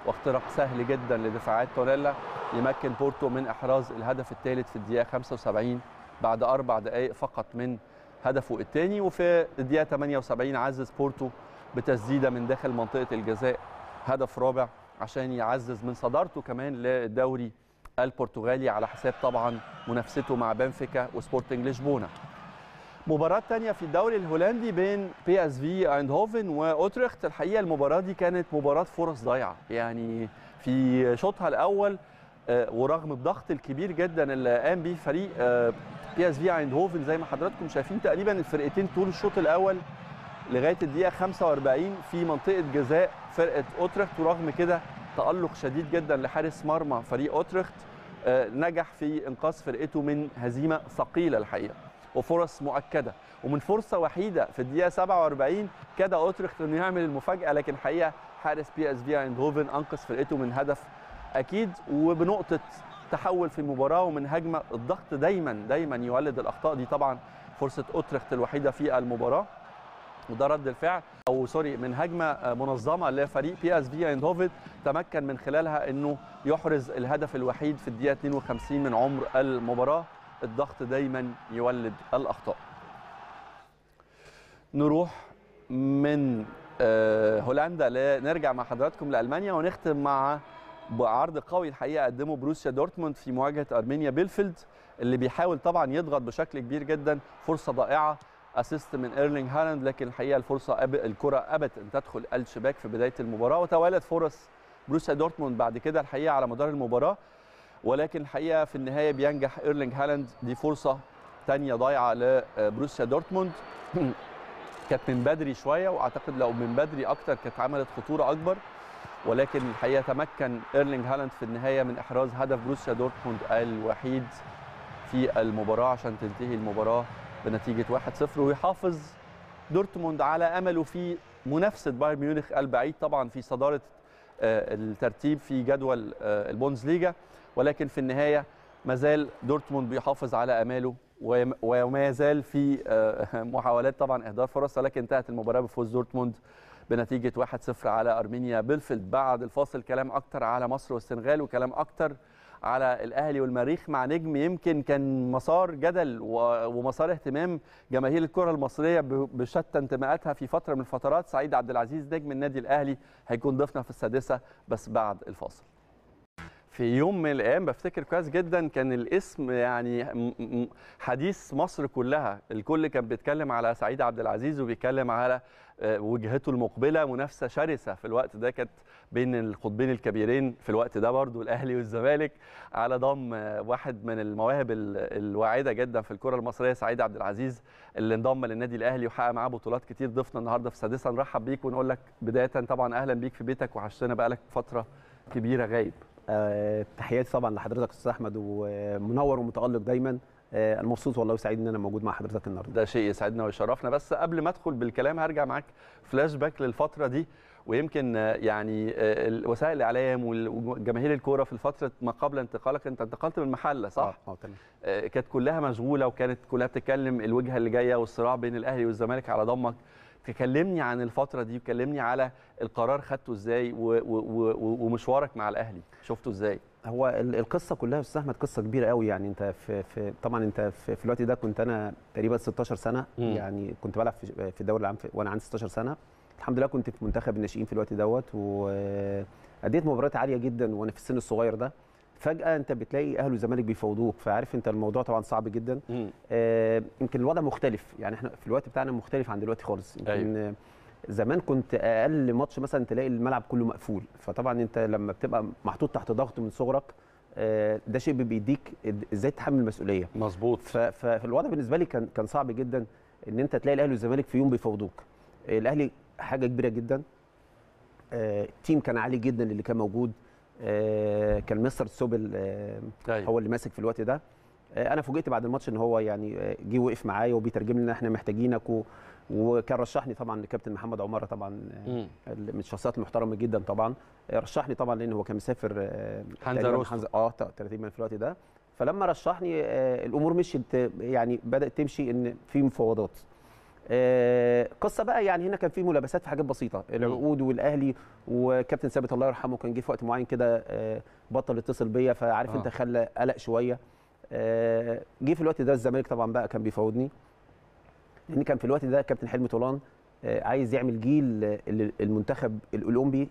واختراق سهل جدا لدفاعات توريلا يمكن بورتو من احراز الهدف الثالث في الدقيقه 75 بعد اربع دقائق فقط من هدفه الثاني وفي الدقيقه 78 عزز بورتو بتسديده من داخل منطقه الجزاء هدف رابع عشان يعزز من صدارته كمان للدوري البرتغالي على حساب طبعا منافسته مع بنفيكا وسبورتنج لشبونه مباراة تانية في الدوري الهولندي بين بي اس في ايندهوفن واوتريخت الحقيقة المباراة دي كانت مباراة فرص ضايعة يعني في شوطها الأول آه، ورغم الضغط الكبير جدا اللي قام بيه فريق بي اس في ايندهوفن زي ما حضراتكم شايفين تقريبا الفرقتين طول الشوط الأول لغايه الدقيقه 45 في منطقه جزاء فرقه اوترخت ورغم كده تالق شديد جدا لحارس مرمى فريق اوترخت آه، نجح في انقاذ فرقته من هزيمه ثقيله الحقيقه وفرص مؤكده ومن فرصه وحيده في الدقيقه 47 كاد اوترخت انه يعمل المفاجاه لكن حقيقه حارس بي اس في ايندهوفن انقذ فرقته من هدف اكيد وبنقطه تحول في المباراه ومن هجمه الضغط دايما دايما يولد الاخطاء دي طبعا فرصه اوترخت الوحيده في المباراه وده رد الفعل او سوري من هجمه منظمه لفريق بي اس في ايندهوفن تمكن من خلالها انه يحرز الهدف الوحيد في الدقيقه 52 من عمر المباراه الضغط دايما يولد الاخطاء نروح من آه، هولندا لنرجع مع حضراتكم لالمانيا ونختم مع بعرض قوي الحقيقه قدمه بروسيا دورتموند في مواجهه ارمينيا بيلفيلد اللي بيحاول طبعا يضغط بشكل كبير جدا فرصه ضائعه اسيست من ايرلينج هالاند لكن الحقيقه الفرصه أب... الكره ابت ان تدخل الشباك في بدايه المباراه وتوالت فرص بروسيا دورتموند بعد كده الحقيقه على مدار المباراه ولكن الحقيقه في النهايه بينجح ايرلينج هالاند دي فرصه ثانيه ضايعه لبروسيا دورتموند كانت من بدري شويه واعتقد لو من بدري اكتر كانت عملت خطوره اكبر ولكن الحقيقه تمكن ايرلينج هالاند في النهايه من احراز هدف بروسيا دورتموند الوحيد في المباراه عشان تنتهي المباراه بنتيجه 1-0 ويحافظ دورتموند على امله في منافسه بايرن ميونخ البعيد طبعا في صداره آه، الترتيب في جدول آه، البونزليجا ولكن في النهايه ما زال دورتموند بيحافظ على اماله وما زال في آه، محاولات طبعا اهدار فرص ولكن انتهت المباراه بفوز دورتموند بنتيجه 1-0 على ارمينيا بيلفيلد بعد الفاصل كلام اكتر على مصر والسنغال وكلام اكتر على الاهلي والمريخ مع نجم يمكن كان مسار جدل ومسار اهتمام جماهير الكره المصريه بشتى انتماءاتها في فتره من الفترات سعيد عبد العزيز نجم النادي الاهلي هيكون ضيفنا في السادسه بس بعد الفاصل في يوم من الايام بفتكر كويس جدا كان الاسم يعني حديث مصر كلها الكل كان بيتكلم على سعيد عبد العزيز وبيتكلم على آه، وجهته المقبله منافسه شرسه في الوقت ده كانت بين القطبين الكبيرين في الوقت ده برضو الاهلي والزمالك على ضم واحد من المواهب الواعده جدا في الكره المصريه سعيد عبد العزيز اللي انضم للنادي الاهلي وحقق معاه بطولات كتير ضيفنا النهارده في سادسه نرحب بيك ونقول لك بدايه طبعا اهلا بيك في بيتك وحشتنا بقالك فتره كبيره غايب تحياتي آه، طبعا لحضرتك استاذ احمد ومنور ومتالق دايما المبسوط آه، والله وسعيد ان انا موجود مع حضرتك النهارده ده شيء يسعدنا ويشرفنا بس قبل ما ادخل بالكلام هرجع معاك فلاش باك للفتره دي ويمكن آه، يعني وسائل الاعلام وجماهير الكوره في الفتره ما قبل انتقالك انت انتقلت من محله صح؟ اه تمام كانت كلها مشغوله وكانت كلها بتتكلم الوجهه اللي جايه والصراع بين الاهلي والزمالك على ضمك تكلمني عن الفتره دي وكلمني على القرار خدته ازاي ومشوارك مع الاهلي شفته ازاي هو القصه كلها استاذ احمد قصه كبيره قوي يعني انت في, في طبعا انت في, في الوقت ده كنت انا تقريبا 16 سنه م. يعني كنت بلعب في, في الدوري العام وانا عندي 16 سنه الحمد لله كنت في منتخب الناشئين في الوقت دوت واديت مباريات عاليه جدا وانا في السن الصغير ده فجاه انت بتلاقي اهل الزمالك بيفاوضوك فعارف انت الموضوع طبعا صعب جدا آه يمكن الوضع مختلف يعني احنا في الوقت بتاعنا مختلف عن دلوقتي خالص يمكن أيوه. زمان كنت اقل ماتش مثلا تلاقي الملعب كله مقفول فطبعا انت لما بتبقى محطوط تحت ضغط من صغرك آه، ده شيء بيديك ازاي تتحمل المسؤوليه مظبوط فالوضع بالنسبه لي كان كان صعب جدا ان انت تلاقي الاهلي والزمالك في يوم بيفوضوك الاهلي حاجه كبيره جدا آه، تيم كان عالي جدا اللي كان موجود آه، كان مستر سوبل آه، أيوه. هو اللي ماسك في الوقت ده آه، انا فوجئت بعد الماتش ان هو يعني جه وقف معايا وبيترجم لنا احنا محتاجينك وكان رشحني طبعا الكابتن محمد عماره طبعا من الشخصيات المحترمه جدا طبعا رشحني طبعا لان هو كان مسافر حنزه روس اه تقريبا في الوقت ده فلما رشحني الامور مشيت يعني بدات تمشي ان في مفاوضات آه، قصه بقى يعني هنا كان في ملابسات في حاجات بسيطه العقود والاهلي وكابتن ثابت الله يرحمه كان جه في وقت معين كده آه، بطل اتصل بيا فعارف آه. انت خلى قلق شويه آه، جه في الوقت ده الزمالك طبعا بقى كان بيفاوضني لان كان في الوقت ده كابتن حلمي طولان عايز يعمل جيل المنتخب الاولمبي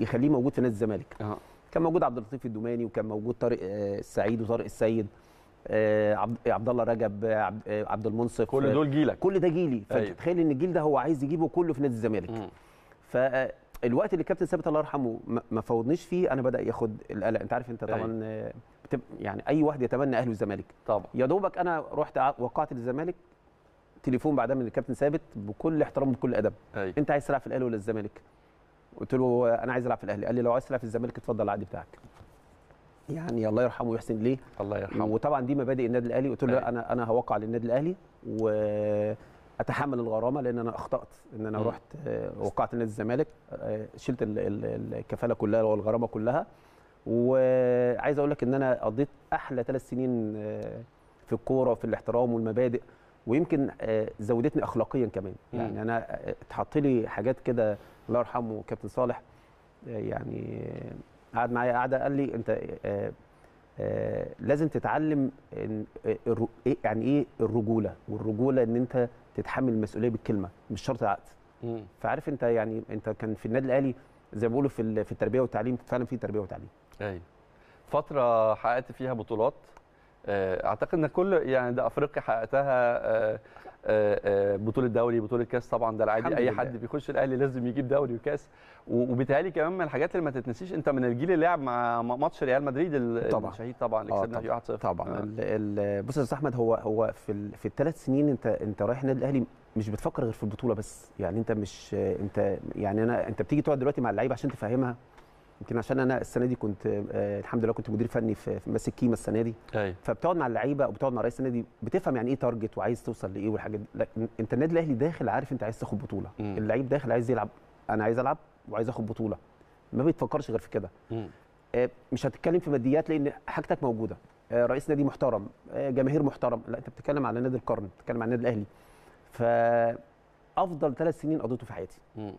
يخليه موجود في نادي الزمالك آه. كان موجود عبد اللطيف الدوماني وكان موجود طارق السعيد وطارق السيد آه، عبد الله رجب آه، عبد المنصف كل آه، دول جيلك كل ده جيلي فتخيل أيوة. ان الجيل ده هو عايز يجيبه كله في نادي الزمالك فالوقت اللي الكابتن ثابت الله يرحمه ما فوضنيش فيه انا بدا ياخد القلق انت عارف انت أيوة. طبعا يعني اي واحد يتمنى اهله الزمالك طبعا يا دوبك انا رحت وقعت للزمالك تليفون بعدها من الكابتن ثابت بكل احترام وبكل ادب أي. أيوة. انت عايز تلعب في الاهلي ولا الزمالك قلت له انا عايز العب في الاهلي قال لي لو عايز تلعب في الزمالك اتفضل العقد بتاعك يعني الله يرحمه ويحسن ليه الله يرحمه وطبعا دي مبادئ النادي الاهلي قلت له انا انا هوقع للنادي الاهلي واتحمل الغرامه لان انا اخطات ان انا رحت آه، وقعت نادي الزمالك آه، شلت الكفاله كلها والغرامه كلها وعايز اقول لك ان انا قضيت احلى ثلاث سنين آه، في الكوره وفي الاحترام والمبادئ ويمكن زودتني اخلاقيا كمان يعني انا اتحط لي حاجات كده الله يرحمه كابتن صالح يعني قعد معايا قعده قال لي انت آآ آه، آه، لازم تتعلم آه، إيه، يعني ايه الرجوله والرجوله ان انت تتحمل المسؤوليه بالكلمه مش شرط عقد فعارف انت يعني انت كان في النادي الاهلي زي ما بيقولوا في في التربيه والتعليم فعلا في تربيه وتعليم ايوه فتره حققت فيها بطولات اعتقد ان كل يعني ده افريقيا حققتها آه، آه، بطوله دوري بطوله كاس طبعا ده العادي اي حد بيخش الاهلي لازم يجيب دوري وكاس وبتهالي كمان من الحاجات اللي ما تتنسيش انت من الجيل اللي لعب مع ماتش ريال مدريد الشهيد طبعا اللي كسبنا فيه 1-0 طبعا آه، بص يا استاذ احمد هو هو في في الثلاث سنين انت انت رايح النادي الاهلي مش بتفكر غير في البطوله بس يعني انت مش انت يعني انا انت بتيجي تقعد دلوقتي مع اللعيبه عشان تفهمها يمكن عشان انا السنه دي كنت آه الحمد لله كنت مدير فني في ماسك كيما السنه دي أي. فبتقعد مع اللعيبه وبتقعد مع رئيس النادي بتفهم يعني ايه تارجت وعايز توصل لايه والحاجات دي انت النادي الاهلي داخل عارف انت عايز تاخد بطوله اللعيب داخل عايز يلعب انا عايز العب وعايز اخد بطوله ما بيتفكرش غير في كده آه مش هتتكلم في ماديات لان حاجتك موجوده آه رئيس نادي محترم آه جماهير محترم لا انت بتتكلم على نادي القرن بتتكلم على النادي الاهلي ف افضل ثلاث سنين قضيته في حياتي م.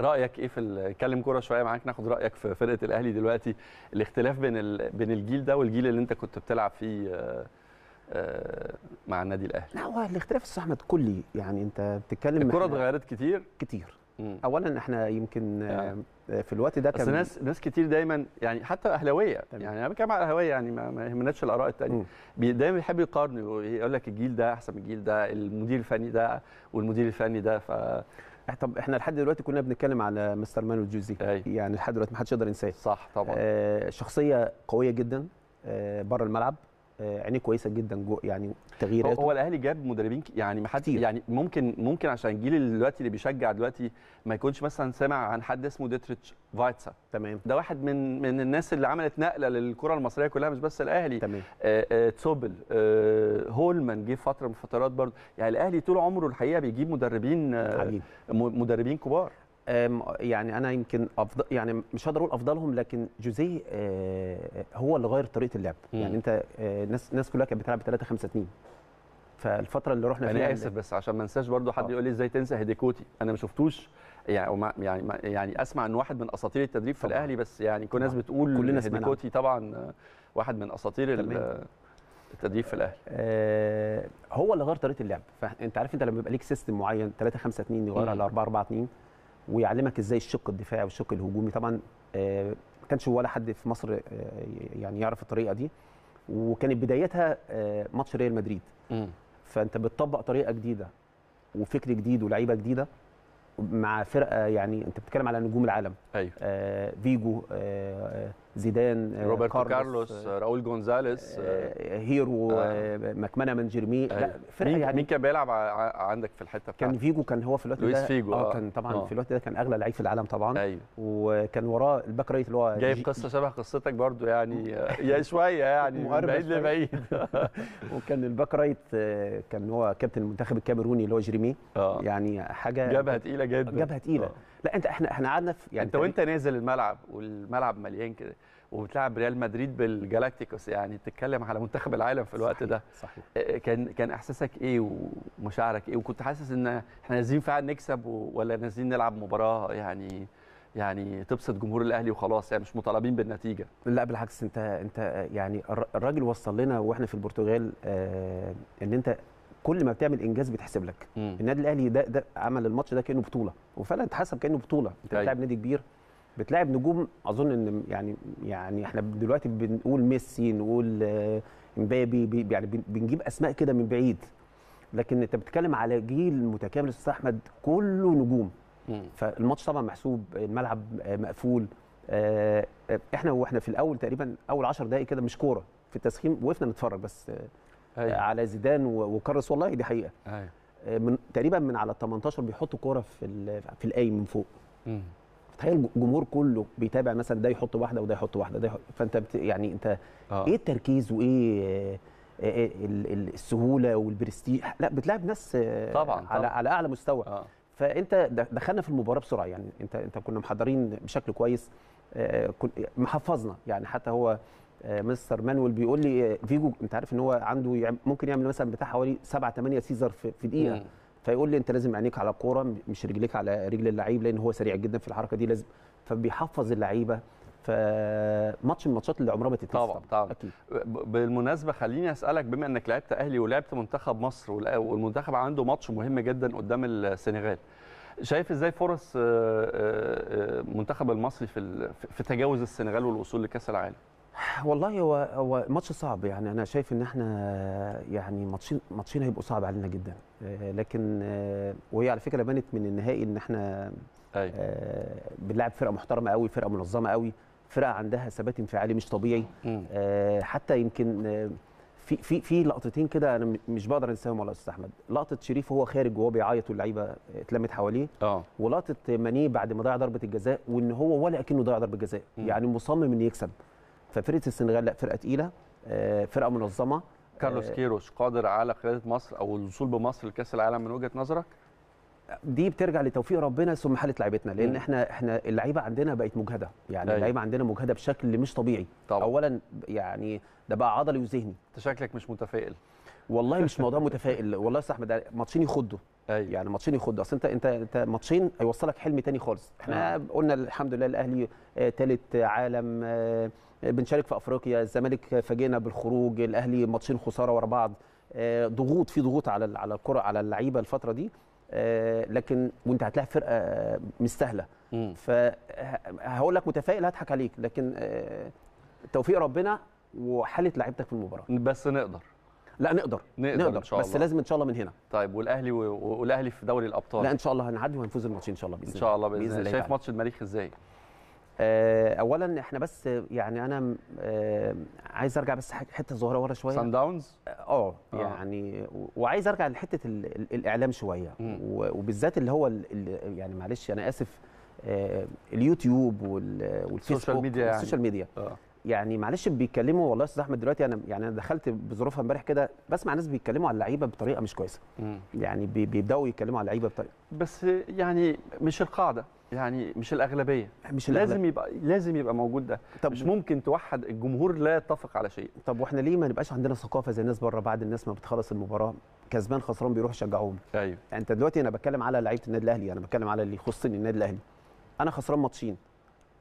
رايك ايه في نتكلم كوره شويه معاك ناخد رايك في فرقه الاهلي دلوقتي الاختلاف بين ال... بين الجيل ده والجيل اللي انت كنت بتلعب فيه آه، آه، مع النادي الاهلي لا هو الاختلاف احمد كلي يعني انت بتتكلم الكره اتغيرت كتير كتير مم. اولا احنا يمكن آه، يعني. في الوقت ده كان ناس ناس كتير دايما يعني حتى اهلاويه يعني انا بتكلم على الاهلاويه يعني ما يهمناش الاراء الثانيه دايما بيحب يقارن يقول لك الجيل ده احسن من الجيل ده المدير الفني ده والمدير الفني ده ف طب احنا لحد دلوقتي كنا بنتكلم على مستر مانويل جوزي أي. يعني لحد دلوقتي ما حدش يقدر ينساه صح طبعا آه شخصيه قويه جدا آه بره الملعب آه، عينيه كويسه جدا جو يعني تغييرات هو الاهلي جاب مدربين يعني ما حد يعني ممكن ممكن عشان الجيل دلوقتي اللي بيشجع دلوقتي ما يكونش مثلا سامع عن حد اسمه ديتريتش فايتسا تمام ده واحد من من الناس اللي عملت نقله للكره المصريه كلها مش بس الاهلي تمام آه، آه، تسوبل هولمان جه فتره من الفترات برضه يعني الاهلي طول عمره الحقيقه بيجيب مدربين عجيب. مدربين كبار يعني انا يمكن أفضل يعني مش هقدر اقول افضلهم لكن جوزيه آه، هو اللي غير طريقه اللعب مم. يعني انت آه، الناس الناس كلها كانت بتلعب 3 5 2 فالفتره اللي رحنا فيها انا اسف بس عشان ما انساش برضو حد آه. يقول لي ازاي تنسى هيديكوتي انا ما شفتوش يعني يعني يعني اسمع ان واحد من اساطير التدريب في الاهلي بس يعني كل الناس بتقول كلنا هيديكوتي طبعا واحد من اساطير التدريب في الاهلي آه هو اللي غير طريقه اللعب فانت عارف انت لما بيبقى ليك سيستم معين 3 5 2 يغير على 4 4 2 ويعلمك ازاي الشق الدفاعي والشق الهجومي طبعا آه، ما كانش ولا حد في مصر آه، يعني يعرف الطريقه دي وكانت بدايتها آه، ماتش ريال مدريد فانت بتطبق طريقه جديده وفكر جديد ولاعيبه جديده مع فرقه يعني انت بتتكلم على نجوم العالم ايوه آه فيجو آه زيدان آه، روبرتو كارلوس, كارلوس آه، آه، راؤول جونزاليس هيرو آه مكمنه من جيرمي آه أيوه. لا فرقه يعني مين كان بيلعب عندك في الحته بتاعتك كان فيجو كان هو في الوقت لويس ده فيجو اه كان طبعا آه. في الوقت ده كان اغلى لعيب في العالم طبعا أيوه. وكان وراه الباك رايت اللي هو جايب قصه شبه قصتك برضو يعني يا شويه يعني بعيد لبعيد وكان الباك رايت كان هو كابتن المنتخب الكاميروني اللي هو جيرمي آه. يعني حاجه جبهه تقيله جدا جبهه تقيله آه. لا انت احنا احنا قعدنا في يعني انت وانت نازل الملعب والملعب مليان كده وبتلعب ريال مدريد بالجالاكتيكوس يعني بتتكلم على منتخب العالم في الوقت صحيح ده صحيح آه، آه، كان كان احساسك ايه ومشاعرك ايه وكنت حاسس ان احنا نازلين فعلا نكسب ولا نازلين نلعب مباراه يعني يعني تبسط جمهور الاهلي وخلاص يعني مش مطالبين بالنتيجه لا بالعكس انت انت يعني الراجل وصل لنا واحنا في البرتغال آه، ان انت كل ما بتعمل انجاز بيتحسب لك مم. النادي الاهلي ده, ده عمل الماتش ده كانه بطوله وفعلا اتحسب كانه بطوله انت أيوه. بتلعب نادي كبير بتلاعب نجوم اظن ان يعني يعني احنا دلوقتي بنقول ميسي نقول آه، امبابي يعني بنجيب اسماء كده من بعيد لكن انت بتتكلم على جيل متكامل استاذ احمد كله نجوم مم. فالماتش طبعا محسوب الملعب آه، مقفول آه، احنا واحنا في الاول تقريبا اول 10 دقائق كده مش كوره في التسخين وقفنا نتفرج بس أيه. على زيدان وكرس والله دي حقيقه أيوة. آه، من تقريبا من على 18 بيحط كوره في في الاي من فوق تخيل الجمهور كله بيتابع مثلا ده يحط واحده وده يحط واحده ده يحط فانت بت... يعني انت آه. ايه التركيز وايه آه، آه، السهوله والبرستيج لا بتلعب ناس طبعا, طبعا. على على اعلى مستوى آه. فانت دخلنا في المباراه بسرعه يعني انت انت كنا محضرين بشكل كويس محفظنا يعني حتى هو آه، مستر مانويل بيقول لي آه، فيجو انت عارف ان هو عنده ممكن يعمل مثلا بتاع حوالي 7 8 سيزر في دقيقه فيقول لي انت لازم عينيك على الكوره مش رجليك على رجل اللعيب لان هو سريع جدا في الحركه دي لازم فبيحفظ اللعيبه فماتش من الماتشات اللي عمرها ما تتنسى طبعا طبعا أكيد. بالمناسبه خليني اسالك بما انك لعبت اهلي ولعبت منتخب مصر والمنتخب عنده ماتش مهم جدا قدام السنغال شايف ازاي فرص آه، منتخب المصري في في تجاوز السنغال والوصول لكاس العالم والله هو هو ماتش صعب يعني انا شايف ان احنا يعني ماتشين ماتشين هيبقوا صعب علينا جدا آه، لكن آه، وهي على فكره بانت من النهائي ان احنا أيوة. بنلعب فرقه محترمه قوي فرقه منظمه قوي فرقه عندها ثبات انفعالي مش طبيعي حتى يمكن في في في لقطتين كده انا مش بقدر انساهم والله استاذ احمد لقطه شريف وهو خارج وهو بيعيط واللعيبه اتلمت حواليه اه ولقطه ماني بعد ما ضيع ضربه الجزاء وان هو ولا اكنه ضيع ضربه جزاء يعني مصمم انه يكسب ففرقه السنغال لا فرقه تقيله آه، فرقه منظمه كارلوس آه، كيروش قادر على قياده مصر او الوصول بمصر لكاس العالم من وجهه نظرك دي بترجع لتوفيق ربنا ثم حاله لعيبتنا لان م. احنا احنا اللعيبه عندنا بقت مجهده يعني أيوة. اللعيبه عندنا مجهده بشكل مش طبيعي طبعا. اولا يعني ده بقى عضلي وذهني انت شكلك مش متفائل والله مش موضوع متفائل والله يا احمد ماتشين يخضوا أيوة. يعني ماتشين يخضوا اصل انت انت انت ماتشين هيوصلك حلم تاني خالص احنا آه. قلنا الحمد لله الاهلي ثالث آه عالم آه بنشارك في افريقيا الزمالك فاجئنا بالخروج الاهلي ماتشين خساره ورا بعض آه، ضغوط في ضغوط على على الكره على اللعيبه الفتره دي آه، لكن وانت هتلاعب فرقه آه، مستاهله فهقول لك متفائل هضحك عليك لكن توفيق ربنا وحاله لعيبتك في المباراه بس نقدر لا نقدر نقدر, نقدر. إن شاء الله. بس لازم ان شاء الله من هنا طيب والاهلي والاهلي في دوري الابطال لا ان شاء الله هنعدي وهنفوز الماتشين ان شاء الله باذن الله ان شاء الله باذن الله شايف ماتش المريخ ازاي آه، اولا احنا بس يعني انا آه، عايز ارجع بس حته صغيره ورا شويه سان آه، داونز اه يعني وعايز ارجع لحته الاعلام شويه وبالذات اللي هو اللي يعني معلش انا اسف اليوتيوب والفيسبوك يعني. والسوشيال ميديا يعني. السوشيال ميديا يعني معلش بيتكلموا والله يا استاذ احمد دلوقتي انا يعني انا دخلت بظروفها امبارح كده بسمع ناس بيتكلموا على اللعيبه بطريقه مش كويسه مم. يعني بيبداوا يتكلموا على اللعيبه بطريقه بس يعني مش القاعده يعني مش الاغلبيه مش الأغلبية. لازم يبقى لازم يبقى موجود ده طب مش ممكن توحد الجمهور لا يتفق على شيء طب واحنا ليه ما نبقاش عندنا ثقافه زي الناس بره بعد الناس ما بتخلص المباراه كسبان خسران بيروح يشجعوهم ايوه يعني انت دلوقتي انا بتكلم على لعيبه النادي الاهلي انا بتكلم على اللي يخصني النادي الاهلي انا خسران ماتشين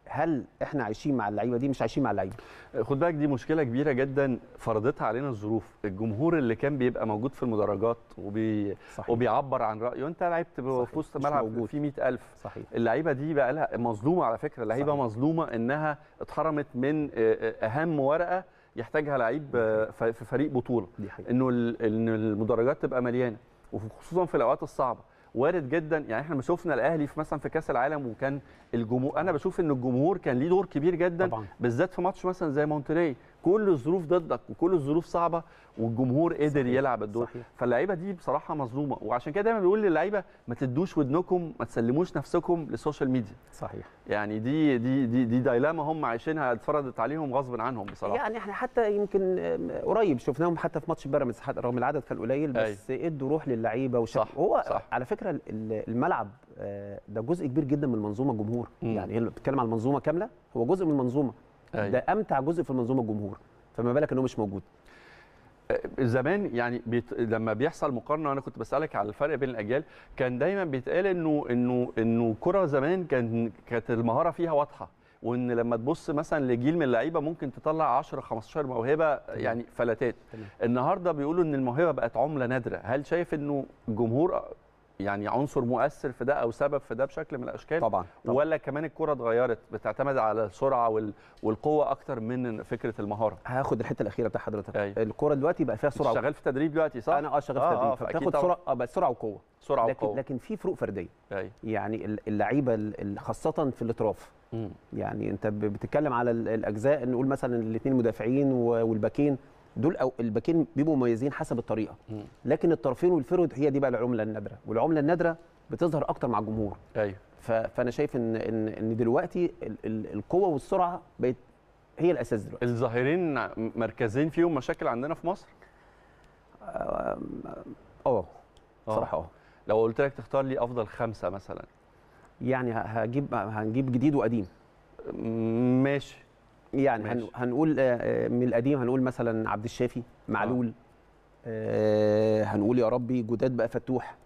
هل احنا عايشين مع اللعيبه دي مش عايشين مع اللعيبه خد بالك دي مشكله كبيره جدا فرضتها علينا الظروف الجمهور اللي كان بيبقى موجود في المدرجات وبي... صحيح. وبيعبر عن رايه انت لعبت في وسط ملعب فيه 100000 صحيح اللعيبه دي بقى لها مظلومه على فكره اللعيبه مظلومه انها اتحرمت من آه، آه، اهم ورقه يحتاجها لعيب آه، في فريق بطوله انه ان المدرجات تبقى مليانه وخصوصا في الاوقات الصعبه وارد جدا يعني احنا لما شفنا الاهلي في مثلا في كاس العالم وكان الجمهور انا بشوف ان الجمهور كان ليه دور كبير جدا طبعا. بالذات في ماتش مثلا زي مونتري كل الظروف ضدك وكل الظروف صعبه والجمهور قدر صحيح. يلعب الدور صحيح. فاللعيبه دي بصراحه مظلومه وعشان كده دايما بيقول للعيبه ما تدوش ودنكم ما تسلموش نفسكم للسوشيال ميديا صحيح يعني دي دي دي, دي دايلاما هم عايشينها اتفرضت عليهم غصب عنهم بصراحه يعني احنا حتى يمكن آه، قريب شفناهم حتى في ماتش بيراميدز رغم العدد كان قليل بس ادوا روح للعيبه وشاف هو صح. على فكره الملعب آه، ده جزء كبير جدا من المنظومه الجمهور م. يعني بتتكلم على المنظومه كامله هو جزء من المنظومه أيوة. ده امتع جزء في المنظومه الجمهور فما بالك انه مش موجود أه، زمان يعني بيت... لما بيحصل مقارنه انا كنت بسالك على الفرق بين الاجيال كان دايما بيتقال انه انه انه كره زمان كان كانت المهاره فيها واضحه وان لما تبص مثلا لجيل من اللعيبه ممكن تطلع 10 15 موهبه يعني فلتات النهارده بيقولوا ان الموهبه بقت عمله نادره هل شايف انه الجمهور يعني عنصر مؤثر في ده او سبب في ده بشكل من الاشكال طبعا, طبعا. ولا كمان الكره اتغيرت بتعتمد على السرعه والقوه اكتر من فكره المهاره هاخد الحته الاخيره بتاع حضرتك أي. الكره دلوقتي بقى فيها سرعه شغال في تدريب دلوقتي صح انا اه شغال في آه، آه، تدريب آه سرعه بس سرعه وقوه سرعه لكن وقوه لكن في فروق فرديه أي. يعني اللعيبه خاصه في الاطراف يعني انت بتتكلم على الاجزاء نقول مثلا الاثنين مدافعين والباكين دول او الباكين بيبقوا مميزين حسب الطريقه لكن الطرفين والفرود هي دي بقى العمله النادره والعمله النادره بتظهر اكتر مع الجمهور ايوه فانا شايف ان ان ان دلوقتي القوه والسرعه بقت هي الاساس دلوقتي الظاهرين مركزين فيهم مشاكل عندنا في مصر اه, آه،, آه. صراحه اه لو قلت لك تختار لي افضل خمسه مثلا يعني هجيب هنجيب جديد وقديم ماشي يعني ماشي. هنقول آه، آه، من القديم هنقول مثلا عبد الشافي معلول آه. آه. هنقول يا ربي جداد بقى فتوح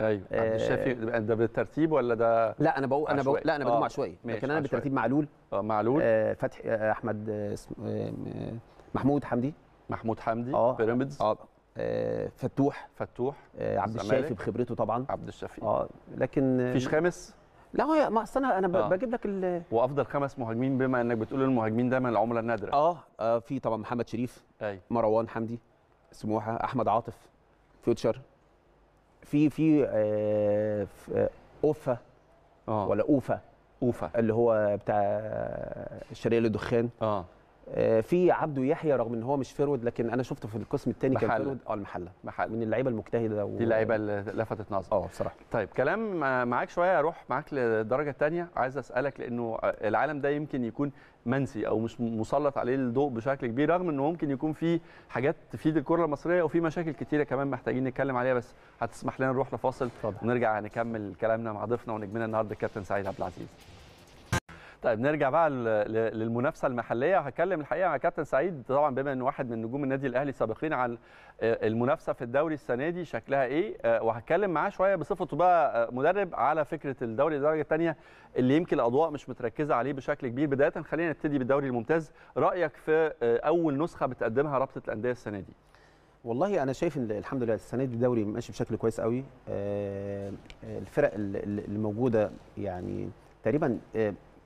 ايوه عبد الشافي ده بالترتيب ولا ده لا انا بقول انا بقول لا انا بقول آه. عشوائي لكن انا بالترتيب معلول اه معلول آه فتحي آه احمد آه محمود حمدي محمود حمدي آه. بيراميدز آه. آه فتوح فتوح آه عبد الشافي بخبرته طبعا عبد الشافي اه لكن مفيش خامس لا هو ما اصل انا انا آه. بجيب لك ال وافضل خمس مهاجمين بما انك بتقول المهاجمين دايما العمله النادره اه, آه في طبعا محمد شريف أي. مروان حمدي سموحه احمد عاطف فيوتشر في في آه, آه، اوفا آه. ولا اوفا اوفا اللي هو بتاع الشرقيه للدخان اه آه، في عبده يحيى رغم ان هو مش فيرود لكن انا شفته في القسم الثاني كان فيرود اه المحله محل. من اللعيبه المجتهده و... دي اللعيبه اللي لفتت نظري اه بصراحه طيب كلام معاك شويه اروح معاك للدرجه الثانيه عايز اسالك لانه العالم ده يمكن يكون منسي او مش مسلط عليه الضوء بشكل كبير رغم انه ممكن يكون في حاجات تفيد الكره المصريه وفي مشاكل كتيره كمان محتاجين نتكلم عليها بس هتسمح لنا نروح لفاصل ونرجع نكمل كلامنا مع ضيفنا ونجمنا النهارده الكابتن سعيد عبد العزيز طيب نرجع بقى للمنافسه المحليه وهتكلم الحقيقه مع كابتن سعيد طبعا بما انه واحد من نجوم النادي الاهلي سابقين عن آه، المنافسه في الدوري السنه دي شكلها ايه آه، وهتكلم معاه شويه بصفته بقى آه، مدرب على فكره الدوري الدرجه الثانيه اللي يمكن الاضواء مش متركزه عليه بشكل كبير بدايه خلينا نبتدي بالدوري الممتاز رايك في اول نسخه بتقدمها رابطه الانديه السنه دي والله انا شايف ان الحمد لله السنه دي الدوري ماشي بشكل كويس قوي الفرق اللي موجوده يعني تقريبا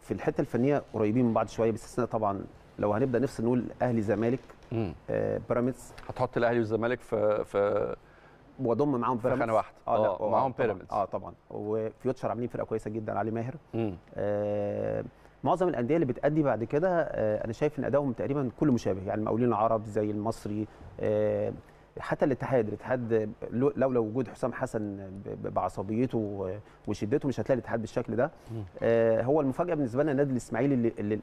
في الحته الفنيه قريبين من بعض شويه باستثناء طبعا لو هنبدا نفصل نقول اهلي زمالك آه بيراميدز هتحط الاهلي والزمالك في في واضم معاهم بيراميدز خانه واحده آه،, اه, آه معاهم بيراميدز اه طبعا وفيوتشر عاملين فرقه كويسه جدا علي ماهر آه معظم الانديه اللي بتادي بعد كده آه انا شايف ان ادائهم تقريبا كله مشابه يعني المقاولين العرب زي المصري آه حتى الاتحاد الاتحاد لولا وجود حسام حسن بعصبيته وشدته مش هتلاقي الاتحاد بالشكل ده آه، هو المفاجاه بالنسبه لنا النادي الاسماعيلي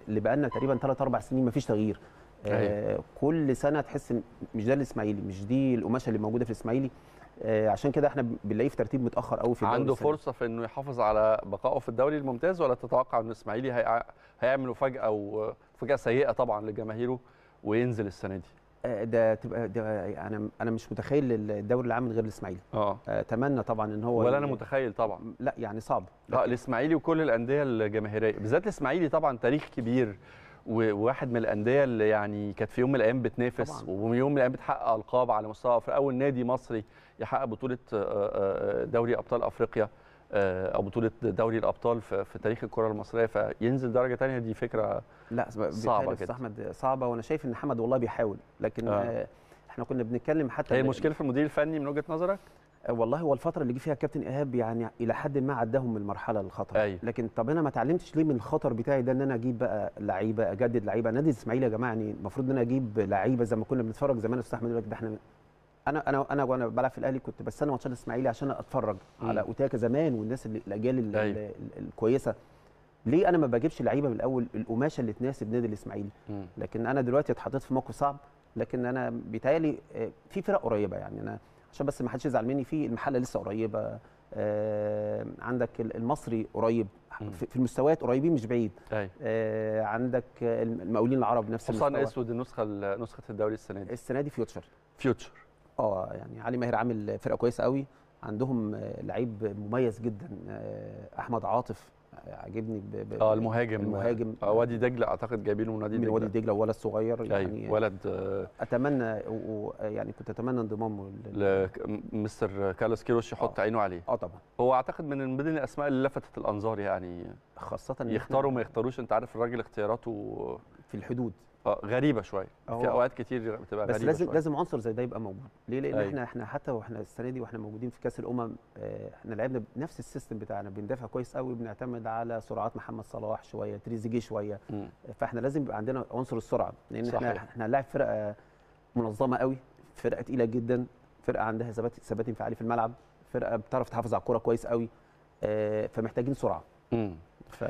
اللي, بقى لنا تقريبا 3 4 سنين ما فيش تغيير آه، أيوه. كل سنه تحس مش ده الاسماعيلي مش دي القماشه اللي موجوده في الاسماعيلي آه، عشان كده احنا بنلاقيه في ترتيب متاخر قوي في الدوري عنده السنة. فرصه في انه يحافظ على بقائه في الدوري الممتاز ولا تتوقع ان الاسماعيلي هيعمل فجاه وفجاه سيئه طبعا لجماهيره وينزل السنه دي ده تبقى ده انا انا مش متخيل الدوري العام من غير الاسماعيلي اه اتمنى طبعا ان هو ولا انا متخيل طبعا لا يعني صعب لا الاسماعيلي وكل الانديه الجماهيريه بالذات الاسماعيلي طبعا تاريخ كبير وواحد من الانديه اللي يعني كانت في يوم من الايام بتنافس ومن يوم من الايام بتحقق القاب على مستوى افريقيا اول نادي مصري يحقق بطوله آه، آه، آه، دوري ابطال افريقيا آه، او بطوله دوري الابطال في تاريخ الكره المصريه فينزل درجه ثانيه دي فكره لا صعبه كده احمد صعبه وانا شايف ان حمد والله بيحاول لكن آه. آه. احنا كنا بنتكلم حتى هي مشكله في المدير الفني من وجهه نظرك آه، والله هو الفتره اللي جه فيها الكابتن ايهاب يعني الى حد ما عداهم من المرحله الخطر أيوة. لكن طب انا ما اتعلمتش ليه من الخطر بتاعي ده ان انا اجيب بقى لعيبه اجدد لعيبه نادي الاسماعيلي يا جماعه يعني المفروض ان انا اجيب لعيبه زي ما كنا بنتفرج زمان استاذ احمد يقول لك ده احنا انا انا انا وانا بلعب في الاهلي كنت بستنى ماتشات الاسماعيلي عشان اتفرج مم. على اوتاكا زمان والناس الاجيال أيوه. الكويسه ليه انا ما بجيبش لعيبه من الاول القماشه اللي تناسب نادي الاسماعيلي لكن انا دلوقتي اتحطيت في موقف صعب لكن انا بيتهيألي آه، في فرق قريبه يعني انا عشان بس ما حدش يزعل مني في المحله لسه قريبه آه عندك المصري قريب في المستويات قريبين مش بعيد أيوه. آه عندك المقاولين العرب نفس المستوى حصان اسود النسخه نسخه الدوري السنه دي السنه دي فيوتشر فيوتشر اه يعني علي ماهر عامل فرقه كويسه قوي عندهم آه، لعيب مميز جدا آه، احمد عاطف آه، عاجبني اه المهاجم المهاجم آه وادي دجله اعتقد جايبينه من وادي دجله وادي دجله ولد صغير أيوة، يعني ولد آه اتمنى يعني كنت اتمنى انضمامه مستر كارلوس كيروش يحط آه عينه عليه اه طبعا هو اعتقد من بين الاسماء اللي لفتت الانظار يعني خاصه يختاروا ما يختاروش انت عارف الراجل اختياراته في الحدود اه غريبه شويه في اوقات كتير بتبقى بس غريبه لازم شوي. لازم عنصر زي ده يبقى موجود ليه لان أي. أيوه. احنا احنا حتى واحنا السنه دي واحنا موجودين في كاس الامم آه، احنا لعبنا نفس السيستم بتاعنا بندافع كويس قوي بنعتمد على سرعات محمد صلاح شويه تريزيجيه شويه م. فاحنا لازم يبقى عندنا عنصر السرعه لان صحيح. احنا احنا هنلاعب فرقه منظمه قوي فرقه تقيله جدا فرقه عندها ثبات ثبات انفعالي في الملعب فرقه بتعرف تحافظ على الكوره كويس قوي آه، فمحتاجين سرعه م. ف...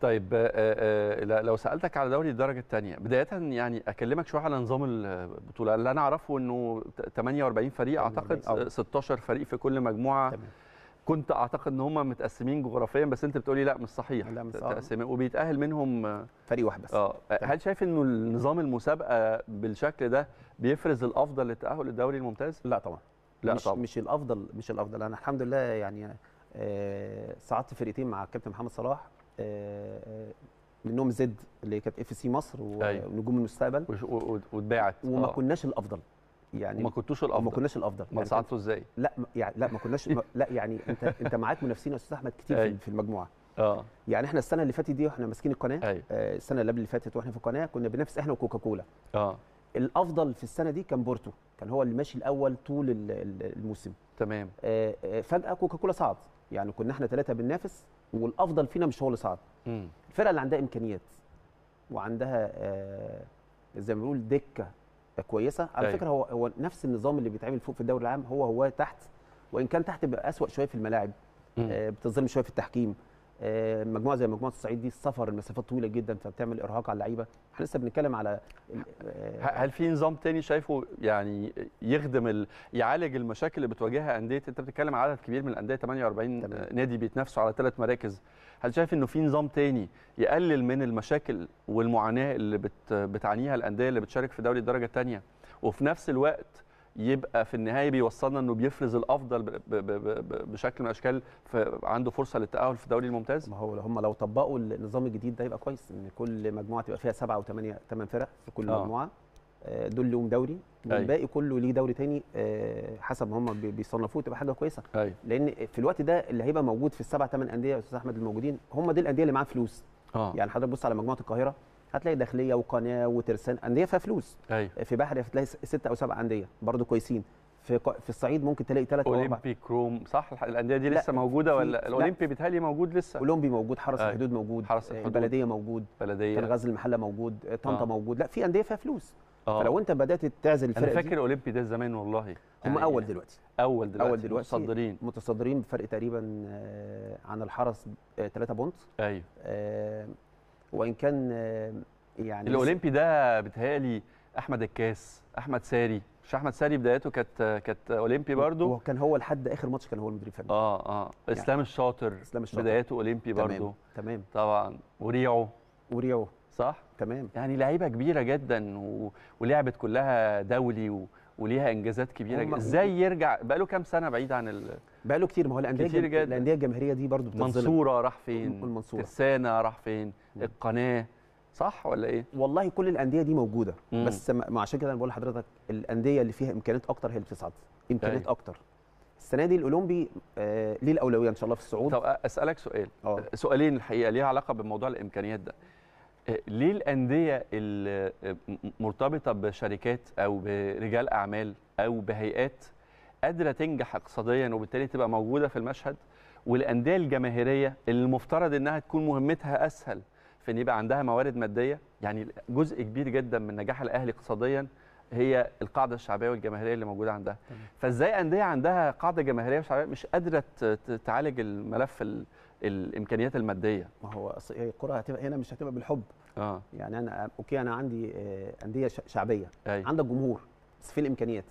طيب آه، آه، آه، لو سالتك على دوري الدرجه الثانيه بدايه يعني اكلمك شويه على نظام البطوله اللي انا اعرفه انه 48 فريق اعتقد أو. 16 فريق في كل مجموعه تمام. كنت اعتقد ان هم متقسمين جغرافيا بس انت بتقولي لا مش صحيح لا مش تقسيم وبيتاهل منهم فريق واحد بس اه هل شايف انه النظام المسابقه بالشكل ده بيفرز الافضل للتاهل للدوري الممتاز لا طبعا لا مش طبعا. مش الافضل مش الافضل انا الحمد لله يعني آه صعدت فرقتين مع الكابتن محمد صلاح آه، آه، منهم زد اللي كانت اف سي مصر أيوه. ونجوم المستقبل واتباعت آه. يعني وما كناش الافضل يعني ما كنتوش الافضل ما كناش الافضل ما صعدتوا ازاي لا يعني لا ما كناش لا يعني انت انت معاك منافسين يا استاذ احمد كتير أي. أيوه. في المجموعه اه يعني احنا السنه اللي فاتت دي واحنا ماسكين القناه أيوه. آه السنه اللي قبل اللي فاتت واحنا في القناه كنا بنفس احنا كولا اه الافضل في السنه دي كان بورتو كان هو اللي ماشي الاول طول الموسم تمام آه فجاه كولا صعد يعني كنا احنا ثلاثه بننافس والافضل فينا مش هو اللي صعد الفرقه اللي عندها امكانيات وعندها آه، زي ما بنقول دكه كويسه على أي. أيوة. فكره هو هو نفس النظام اللي بيتعمل فوق في الدوري العام هو هو تحت وان كان تحت بيبقى اسوء شويه في الملاعب آه، بتظلم شويه في التحكيم آه، مجموعه زي مجموعه الصعيد دي السفر المسافات طويله جدا فبتعمل ارهاق على اللعيبه احنا لسه بنتكلم على آه، هل في نظام تاني شايفه يعني يخدم ال... يعالج المشاكل اللي بتواجهها انديه انت بتتكلم عدد كبير من الانديه 48 تمام. نادي بيتنافسوا على ثلاث مراكز هل شايف انه في نظام تاني يقلل من المشاكل والمعاناه اللي بت... بتعانيها الانديه اللي بتشارك في دوري الدرجه الثانيه وفي نفس الوقت يبقى في النهايه بيوصلنا انه بيفرز الافضل بشكل من الاشكال عنده فرصه للتاهل في الدوري الممتاز ما هو هم لو طبقوا النظام الجديد ده يبقى كويس ان كل مجموعه تبقى فيها سبعه وثمانيه ثمان فرق في كل آه. مجموعه آه، دول لهم دوري والباقي كله ليه دوري تاني آه، حسب ما هم بيصنفوه تبقى حاجه كويسه أي. لان في الوقت ده اللي هيبقى موجود في السبع ثمان انديه يا استاذ احمد الموجودين هم دي الانديه اللي معاها فلوس آه. يعني حضرتك بص على مجموعه القاهره هتلاقي داخليه وقناه وترسان انديه فيها فلوس أيوة. في بحر هتلاقي ست او سبع انديه برضو كويسين في في الصعيد ممكن تلاقي ثلاث اولمبي كروم صح الانديه دي لسه موجوده ولا الاولمبي بيتهيألي موجود لسه اولمبي موجود حرس أيوة. الحدود موجود حرس الحدود البلديه موجود بلديه كان المحله موجود طنطا آه. موجود لا في انديه فيها فلوس آه. فلو انت بدات تعزل الفرق انا فاكر الاولمبي ده زمان والله يعني هم اول دلوقتي اول دلوقتي, أول دلوقتي متصدرين متصدرين بفرق تقريبا آه، عن الحرس 3 آه، بونت ايوه آه، وان كان آه، يعني الاولمبي ده بتهيألي احمد الكاس احمد ساري مش احمد ساري بداياته كانت كانت اولمبي برضه وكان هو لحد اخر ماتش كان هو المدرب الفني اه اه يعني اسلام الشاطر اسلام الشاطر بداياته اولمبي برضه تمام تمام طبعا وريعه وريعه صح تمام يعني لعيبه كبيره جدا و... ولعبت كلها دولي و... وليها انجازات كبيره جدا ازاي يرجع بقاله كام سنه بعيد عن ال... بقاله كتير ما هو الانديه الانديه الجماهيريه دي برضه بتنزل المنصوره راح فين المنصوره ترسانه راح فين القناه صح ولا ايه؟ والله كل الانديه دي موجوده مم. بس ما عشان كده انا بقول لحضرتك الانديه اللي فيها امكانيات اكتر هي اللي بتصعد امكانيات أيه. اكتر السنه دي الاولمبي آه ليه الاولويه ان شاء الله في الصعود طب اسالك سؤال أوه. سؤالين الحقيقه ليها علاقه بموضوع الامكانيات ده آه، ليه الانديه المرتبطه آه، بشركات او برجال اعمال او بهيئات قادره تنجح اقتصاديا وبالتالي تبقى موجوده في المشهد والانديه الجماهيريه اللي المفترض انها تكون مهمتها اسهل في ان يبقى عندها موارد ماديه يعني جزء كبير جدا من نجاح الاهلي اقتصاديا هي القاعده الشعبيه والجماهيريه اللي موجوده عندها فازاي انديه عندها قاعده جماهيريه وشعبيه مش قادره تعالج الملف الامكانيات الماديه ما هو الكره هتبقى هنا مش هتبقى بالحب اه يعني انا اوكي انا عندي آه، انديه شعبيه أي. عندك جمهور بس في الامكانيات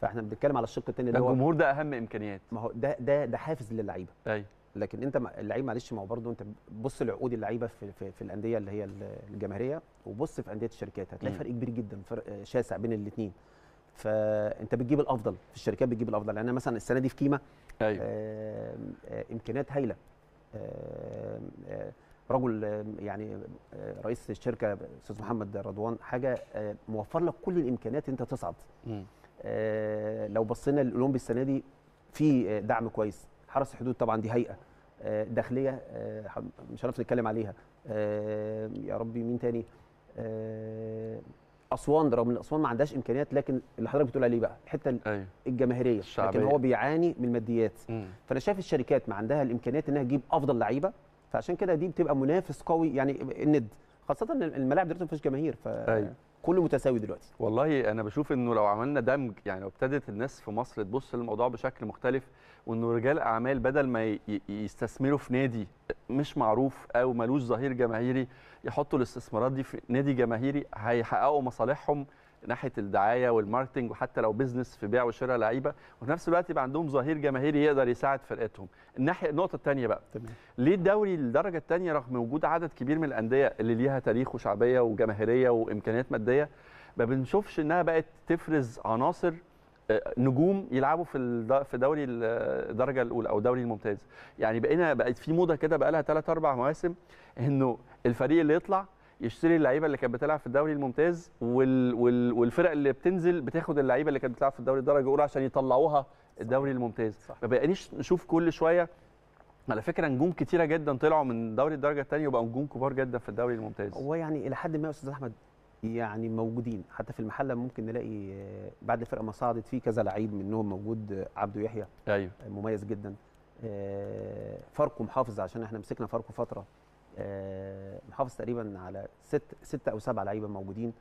فاحنا بنتكلم على الشق الثاني اللي هو الجمهور ده اهم امكانيات ما هو ده ده ده حافز للعيبه ايوه لكن انت اللعيب معلش ما هو برضه انت بص لعقود اللعيبه في, في, في الانديه اللي هي الجماهيريه وبص في انديه الشركات هتلاقي فرق كبير جدا فرق شاسع بين الاثنين فانت بتجيب الافضل في الشركات بتجيب الافضل يعني انا مثلا السنه دي في كيما أيوة. آه امكانيات هايله آه آه رجل يعني رئيس الشركه استاذ محمد رضوان حاجه موفر لك كل الامكانيات انت تصعد آه، لو بصينا للاولمبي السنه دي في دعم كويس حرس الحدود طبعا دي هيئه آه، داخليه آه، مش هنعرف نتكلم عليها آه، يا ربي مين تاني اسوان رغم ان اسوان ما عندهاش امكانيات لكن اللي حضرتك بتقول عليه بقى الحته أيوه. الجماهيريه الشعبية. لكن هو بيعاني من الماديات فانا شايف الشركات ما عندها الامكانيات انها تجيب افضل لعيبه فعشان كده دي بتبقى منافس قوي يعني الند خاصه ان الملاعب دلوقتي ما فيهاش جماهير ف أيوه. كله متساوي دلوقتي والله انا بشوف انه لو عملنا دمج يعني لو ابتدت الناس في مصر تبص للموضوع بشكل مختلف وانه رجال اعمال بدل ما يستثمروا في نادي مش معروف او ملوش ظهير جماهيري يحطوا الاستثمارات دي في نادي جماهيري هيحققوا مصالحهم ناحيه الدعايه والماركتنج وحتى لو بزنس في بيع وشراء لعيبه وفي نفس الوقت يبقى عندهم ظهير جماهيري يقدر يساعد فرقتهم الناحيه النقطه الثانيه بقى تمام. ليه الدوري الدرجه الثانيه رغم وجود عدد كبير من الانديه اللي ليها تاريخ وشعبيه وجماهيريه وامكانيات ماديه ما بنشوفش انها بقت تفرز عناصر آه، نجوم يلعبوا في في دوري الدرجه الاولى او الدوري الممتاز يعني بقينا بقت في موضه كده بقى لها 3 4 مواسم انه الفريق اللي يطلع يشتري اللعيبه اللي كانت بتلعب في الدوري الممتاز وال... وال... والفرق اللي بتنزل بتاخد اللعيبه اللي كانت بتلعب في الدوري الدرجه الاولى عشان يطلعوها الدوري الممتاز صح. ما بقانيش نشوف كل شويه على فكره نجوم كتيره جدا طلعوا من دوري الدرجه الثانيه وبقوا نجوم كبار جدا في الدوري الممتاز هو يعني الى حد ما يا استاذ احمد يعني موجودين حتى في المحله ممكن نلاقي آه، بعد الفرقه ما صعدت في كذا لعيب منهم موجود آه، عبده يحيى ايوه آه، مميز جدا فاركو محافظ عشان احنا مسكنا فاركو فتره آه، محافظ تقريبا على ست ست او سبع لعيبه موجودين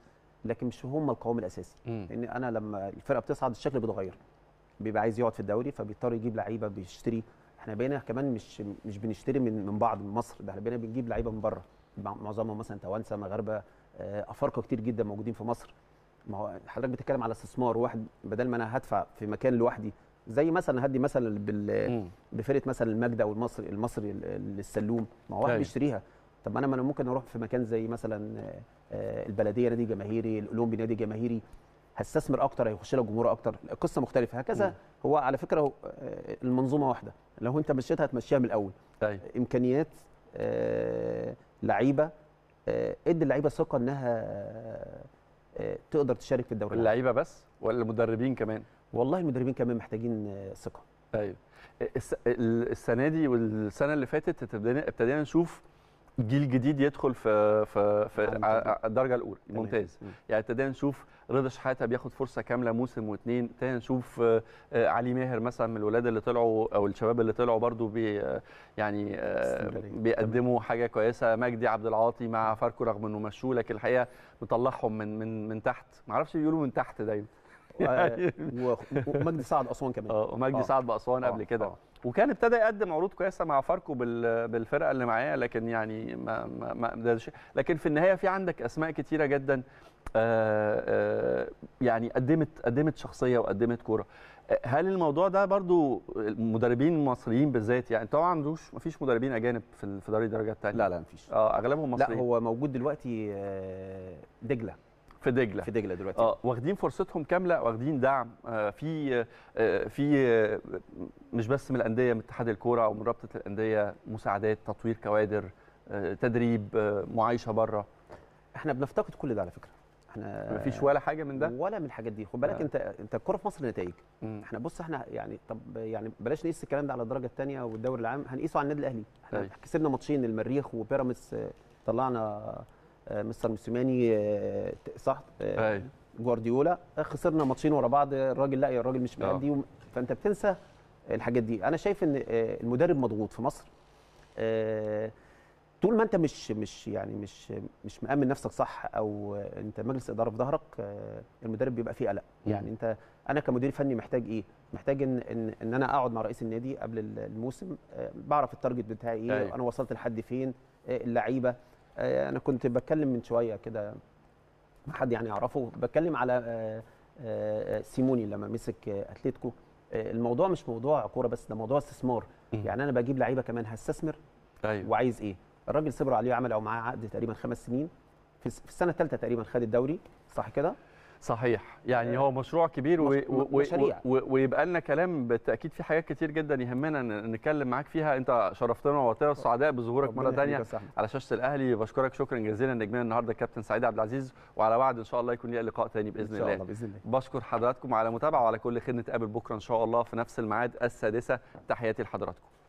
لكن مش هم القوام الاساسي لان انا لما الفرقه بتصعد الشكل بيتغير بيبقى عايز يقعد في الدوري فبيضطر يجيب لعيبه بيشتري احنا بقينا كمان مش مش بنشتري من من بعض من مصر ده احنا بقينا بنجيب لعيبه من بره معظمهم مثلا توانسه مغاربه آه، افارقه كتير جدا موجودين في مصر ما هو حضرتك بتتكلم على استثمار واحد بدل ما انا هدفع في مكان لوحدي زي مثلا هدي مثلا بال... بفرقه مثلا المجد او المصري المصري للسلوم ما هو واحد أيوة. بيشتريها طب انا ما انا ممكن اروح في مكان زي مثلا آه، آه، البلديه نادي جماهيري الاولمبي نادي جماهيري هستثمر اكتر هيخش لها جمهور اكتر القصه مختلفه هكذا هو على فكره آه، المنظومه واحده لو انت مشيتها هتمشيها من الاول طيب. امكانيات لعيبه ادي اللعيبه ثقه انها تقدر تشارك في الدوري اللعيبه بس ولا المدربين كمان والله المدربين كمان محتاجين آه، ثقه ايوه السنه دي والسنه اللي فاتت ابتدينا نشوف جيل جديد يدخل في في في الدرجه الاولى ممتاز يعني ابتدينا نشوف رضا شحاته بياخد فرصه كامله موسم واثنين ابتدينا نشوف آه، آه، علي ماهر مثلا من الولاد اللي طلعوا او الشباب اللي طلعوا برده بي يعني بيقدموا حاجه كويسه مجدي عبد العاطي مع فاركو رغم انه مشوه لكن الحقيقه مطلعهم من من من تحت ما اعرفش بيقولوا من تحت دايما يعني ومجدي سعد اسوان كمان اه ومجدي آه. سعد باسوان قبل آه. كده آه. وكان ابتدى يقدم عروض كويسه مع فاركو بالفرقه اللي معاه لكن يعني ما ما ده لكن في النهايه في عندك اسماء كتيره جدا يعني قدمت قدمت شخصيه وقدمت كوره هل الموضوع ده برضو المدربين المصريين بالذات يعني طبعا عندوش مفيش مدربين اجانب في في دوري الدرجه الثانيه لا لا مفيش اه اغلبهم مصريين لا هو موجود دلوقتي دجله في دجله في دجله دلوقتي اه واخدين فرصتهم كامله واخدين دعم آه في آه في آه مش بس من الانديه من اتحاد الكوره ومن رابطه الانديه مساعدات تطوير كوادر آه تدريب آه معايشه بره احنا بنفتقد كل ده على فكره احنا مفيش ولا حاجه من ده ولا من الحاجات دي خد بالك آه. انت انت الكوره في مصر نتائج احنا بص احنا يعني طب يعني بلاش نقيس الكلام ده على الدرجه الثانيه والدوري العام هنقيسه على النادي الاهلي احنا طيب. كسبنا ماتشين المريخ وبيراميدز آه، طلعنا آه، مستر موسيماني آه، صح آه، جوارديولا خسرنا ماتشين ورا بعض الراجل لا الراجل مش مادي فانت بتنسى الحاجات دي انا شايف ان المدرب مضغوط في مصر طول ما انت مش مش يعني مش مش مامن نفسك صح او انت مجلس اداره في ظهرك المدرب بيبقى فيه قلق يعني انت انا كمدير فني محتاج ايه محتاج ان ان, إن انا اقعد مع رئيس النادي قبل الموسم بعرف التارجت بتاعي ايه انا وصلت لحد فين اللعيبه آه، انا كنت بتكلم من شويه كده ما حد يعني اعرفه بتكلم على آه، آه، سيموني لما مسك اتلتيكو الموضوع مش موضوع كوره بس ده موضوع استثمار يعني انا بجيب لعيبه كمان هستثمر أيوة. وعايز ايه الراجل صبر عليه وعمل او معاه عقد تقريبا خمس سنين في السنه الثالثه تقريبا خد الدوري صح كده صحيح يعني آه. هو مشروع كبير و... و... و... ويبقى لنا كلام بالتاكيد في حاجات كتير جدا يهمنا نتكلم معاك فيها انت شرفتنا ووطنا السعداء بظهورك مره ثانيه على شاشه الاهلي بشكرك شكرا جزيلا نجمنا النهارده الكابتن سعيد عبد العزيز وعلى وعد ان شاء الله يكون ليا لقاء ثاني باذن إن شاء الله. باذن الله بشكر حضراتكم على متابعه وعلى كل خير نتقابل بكره ان شاء الله في نفس الميعاد السادسه تحياتي لحضراتكم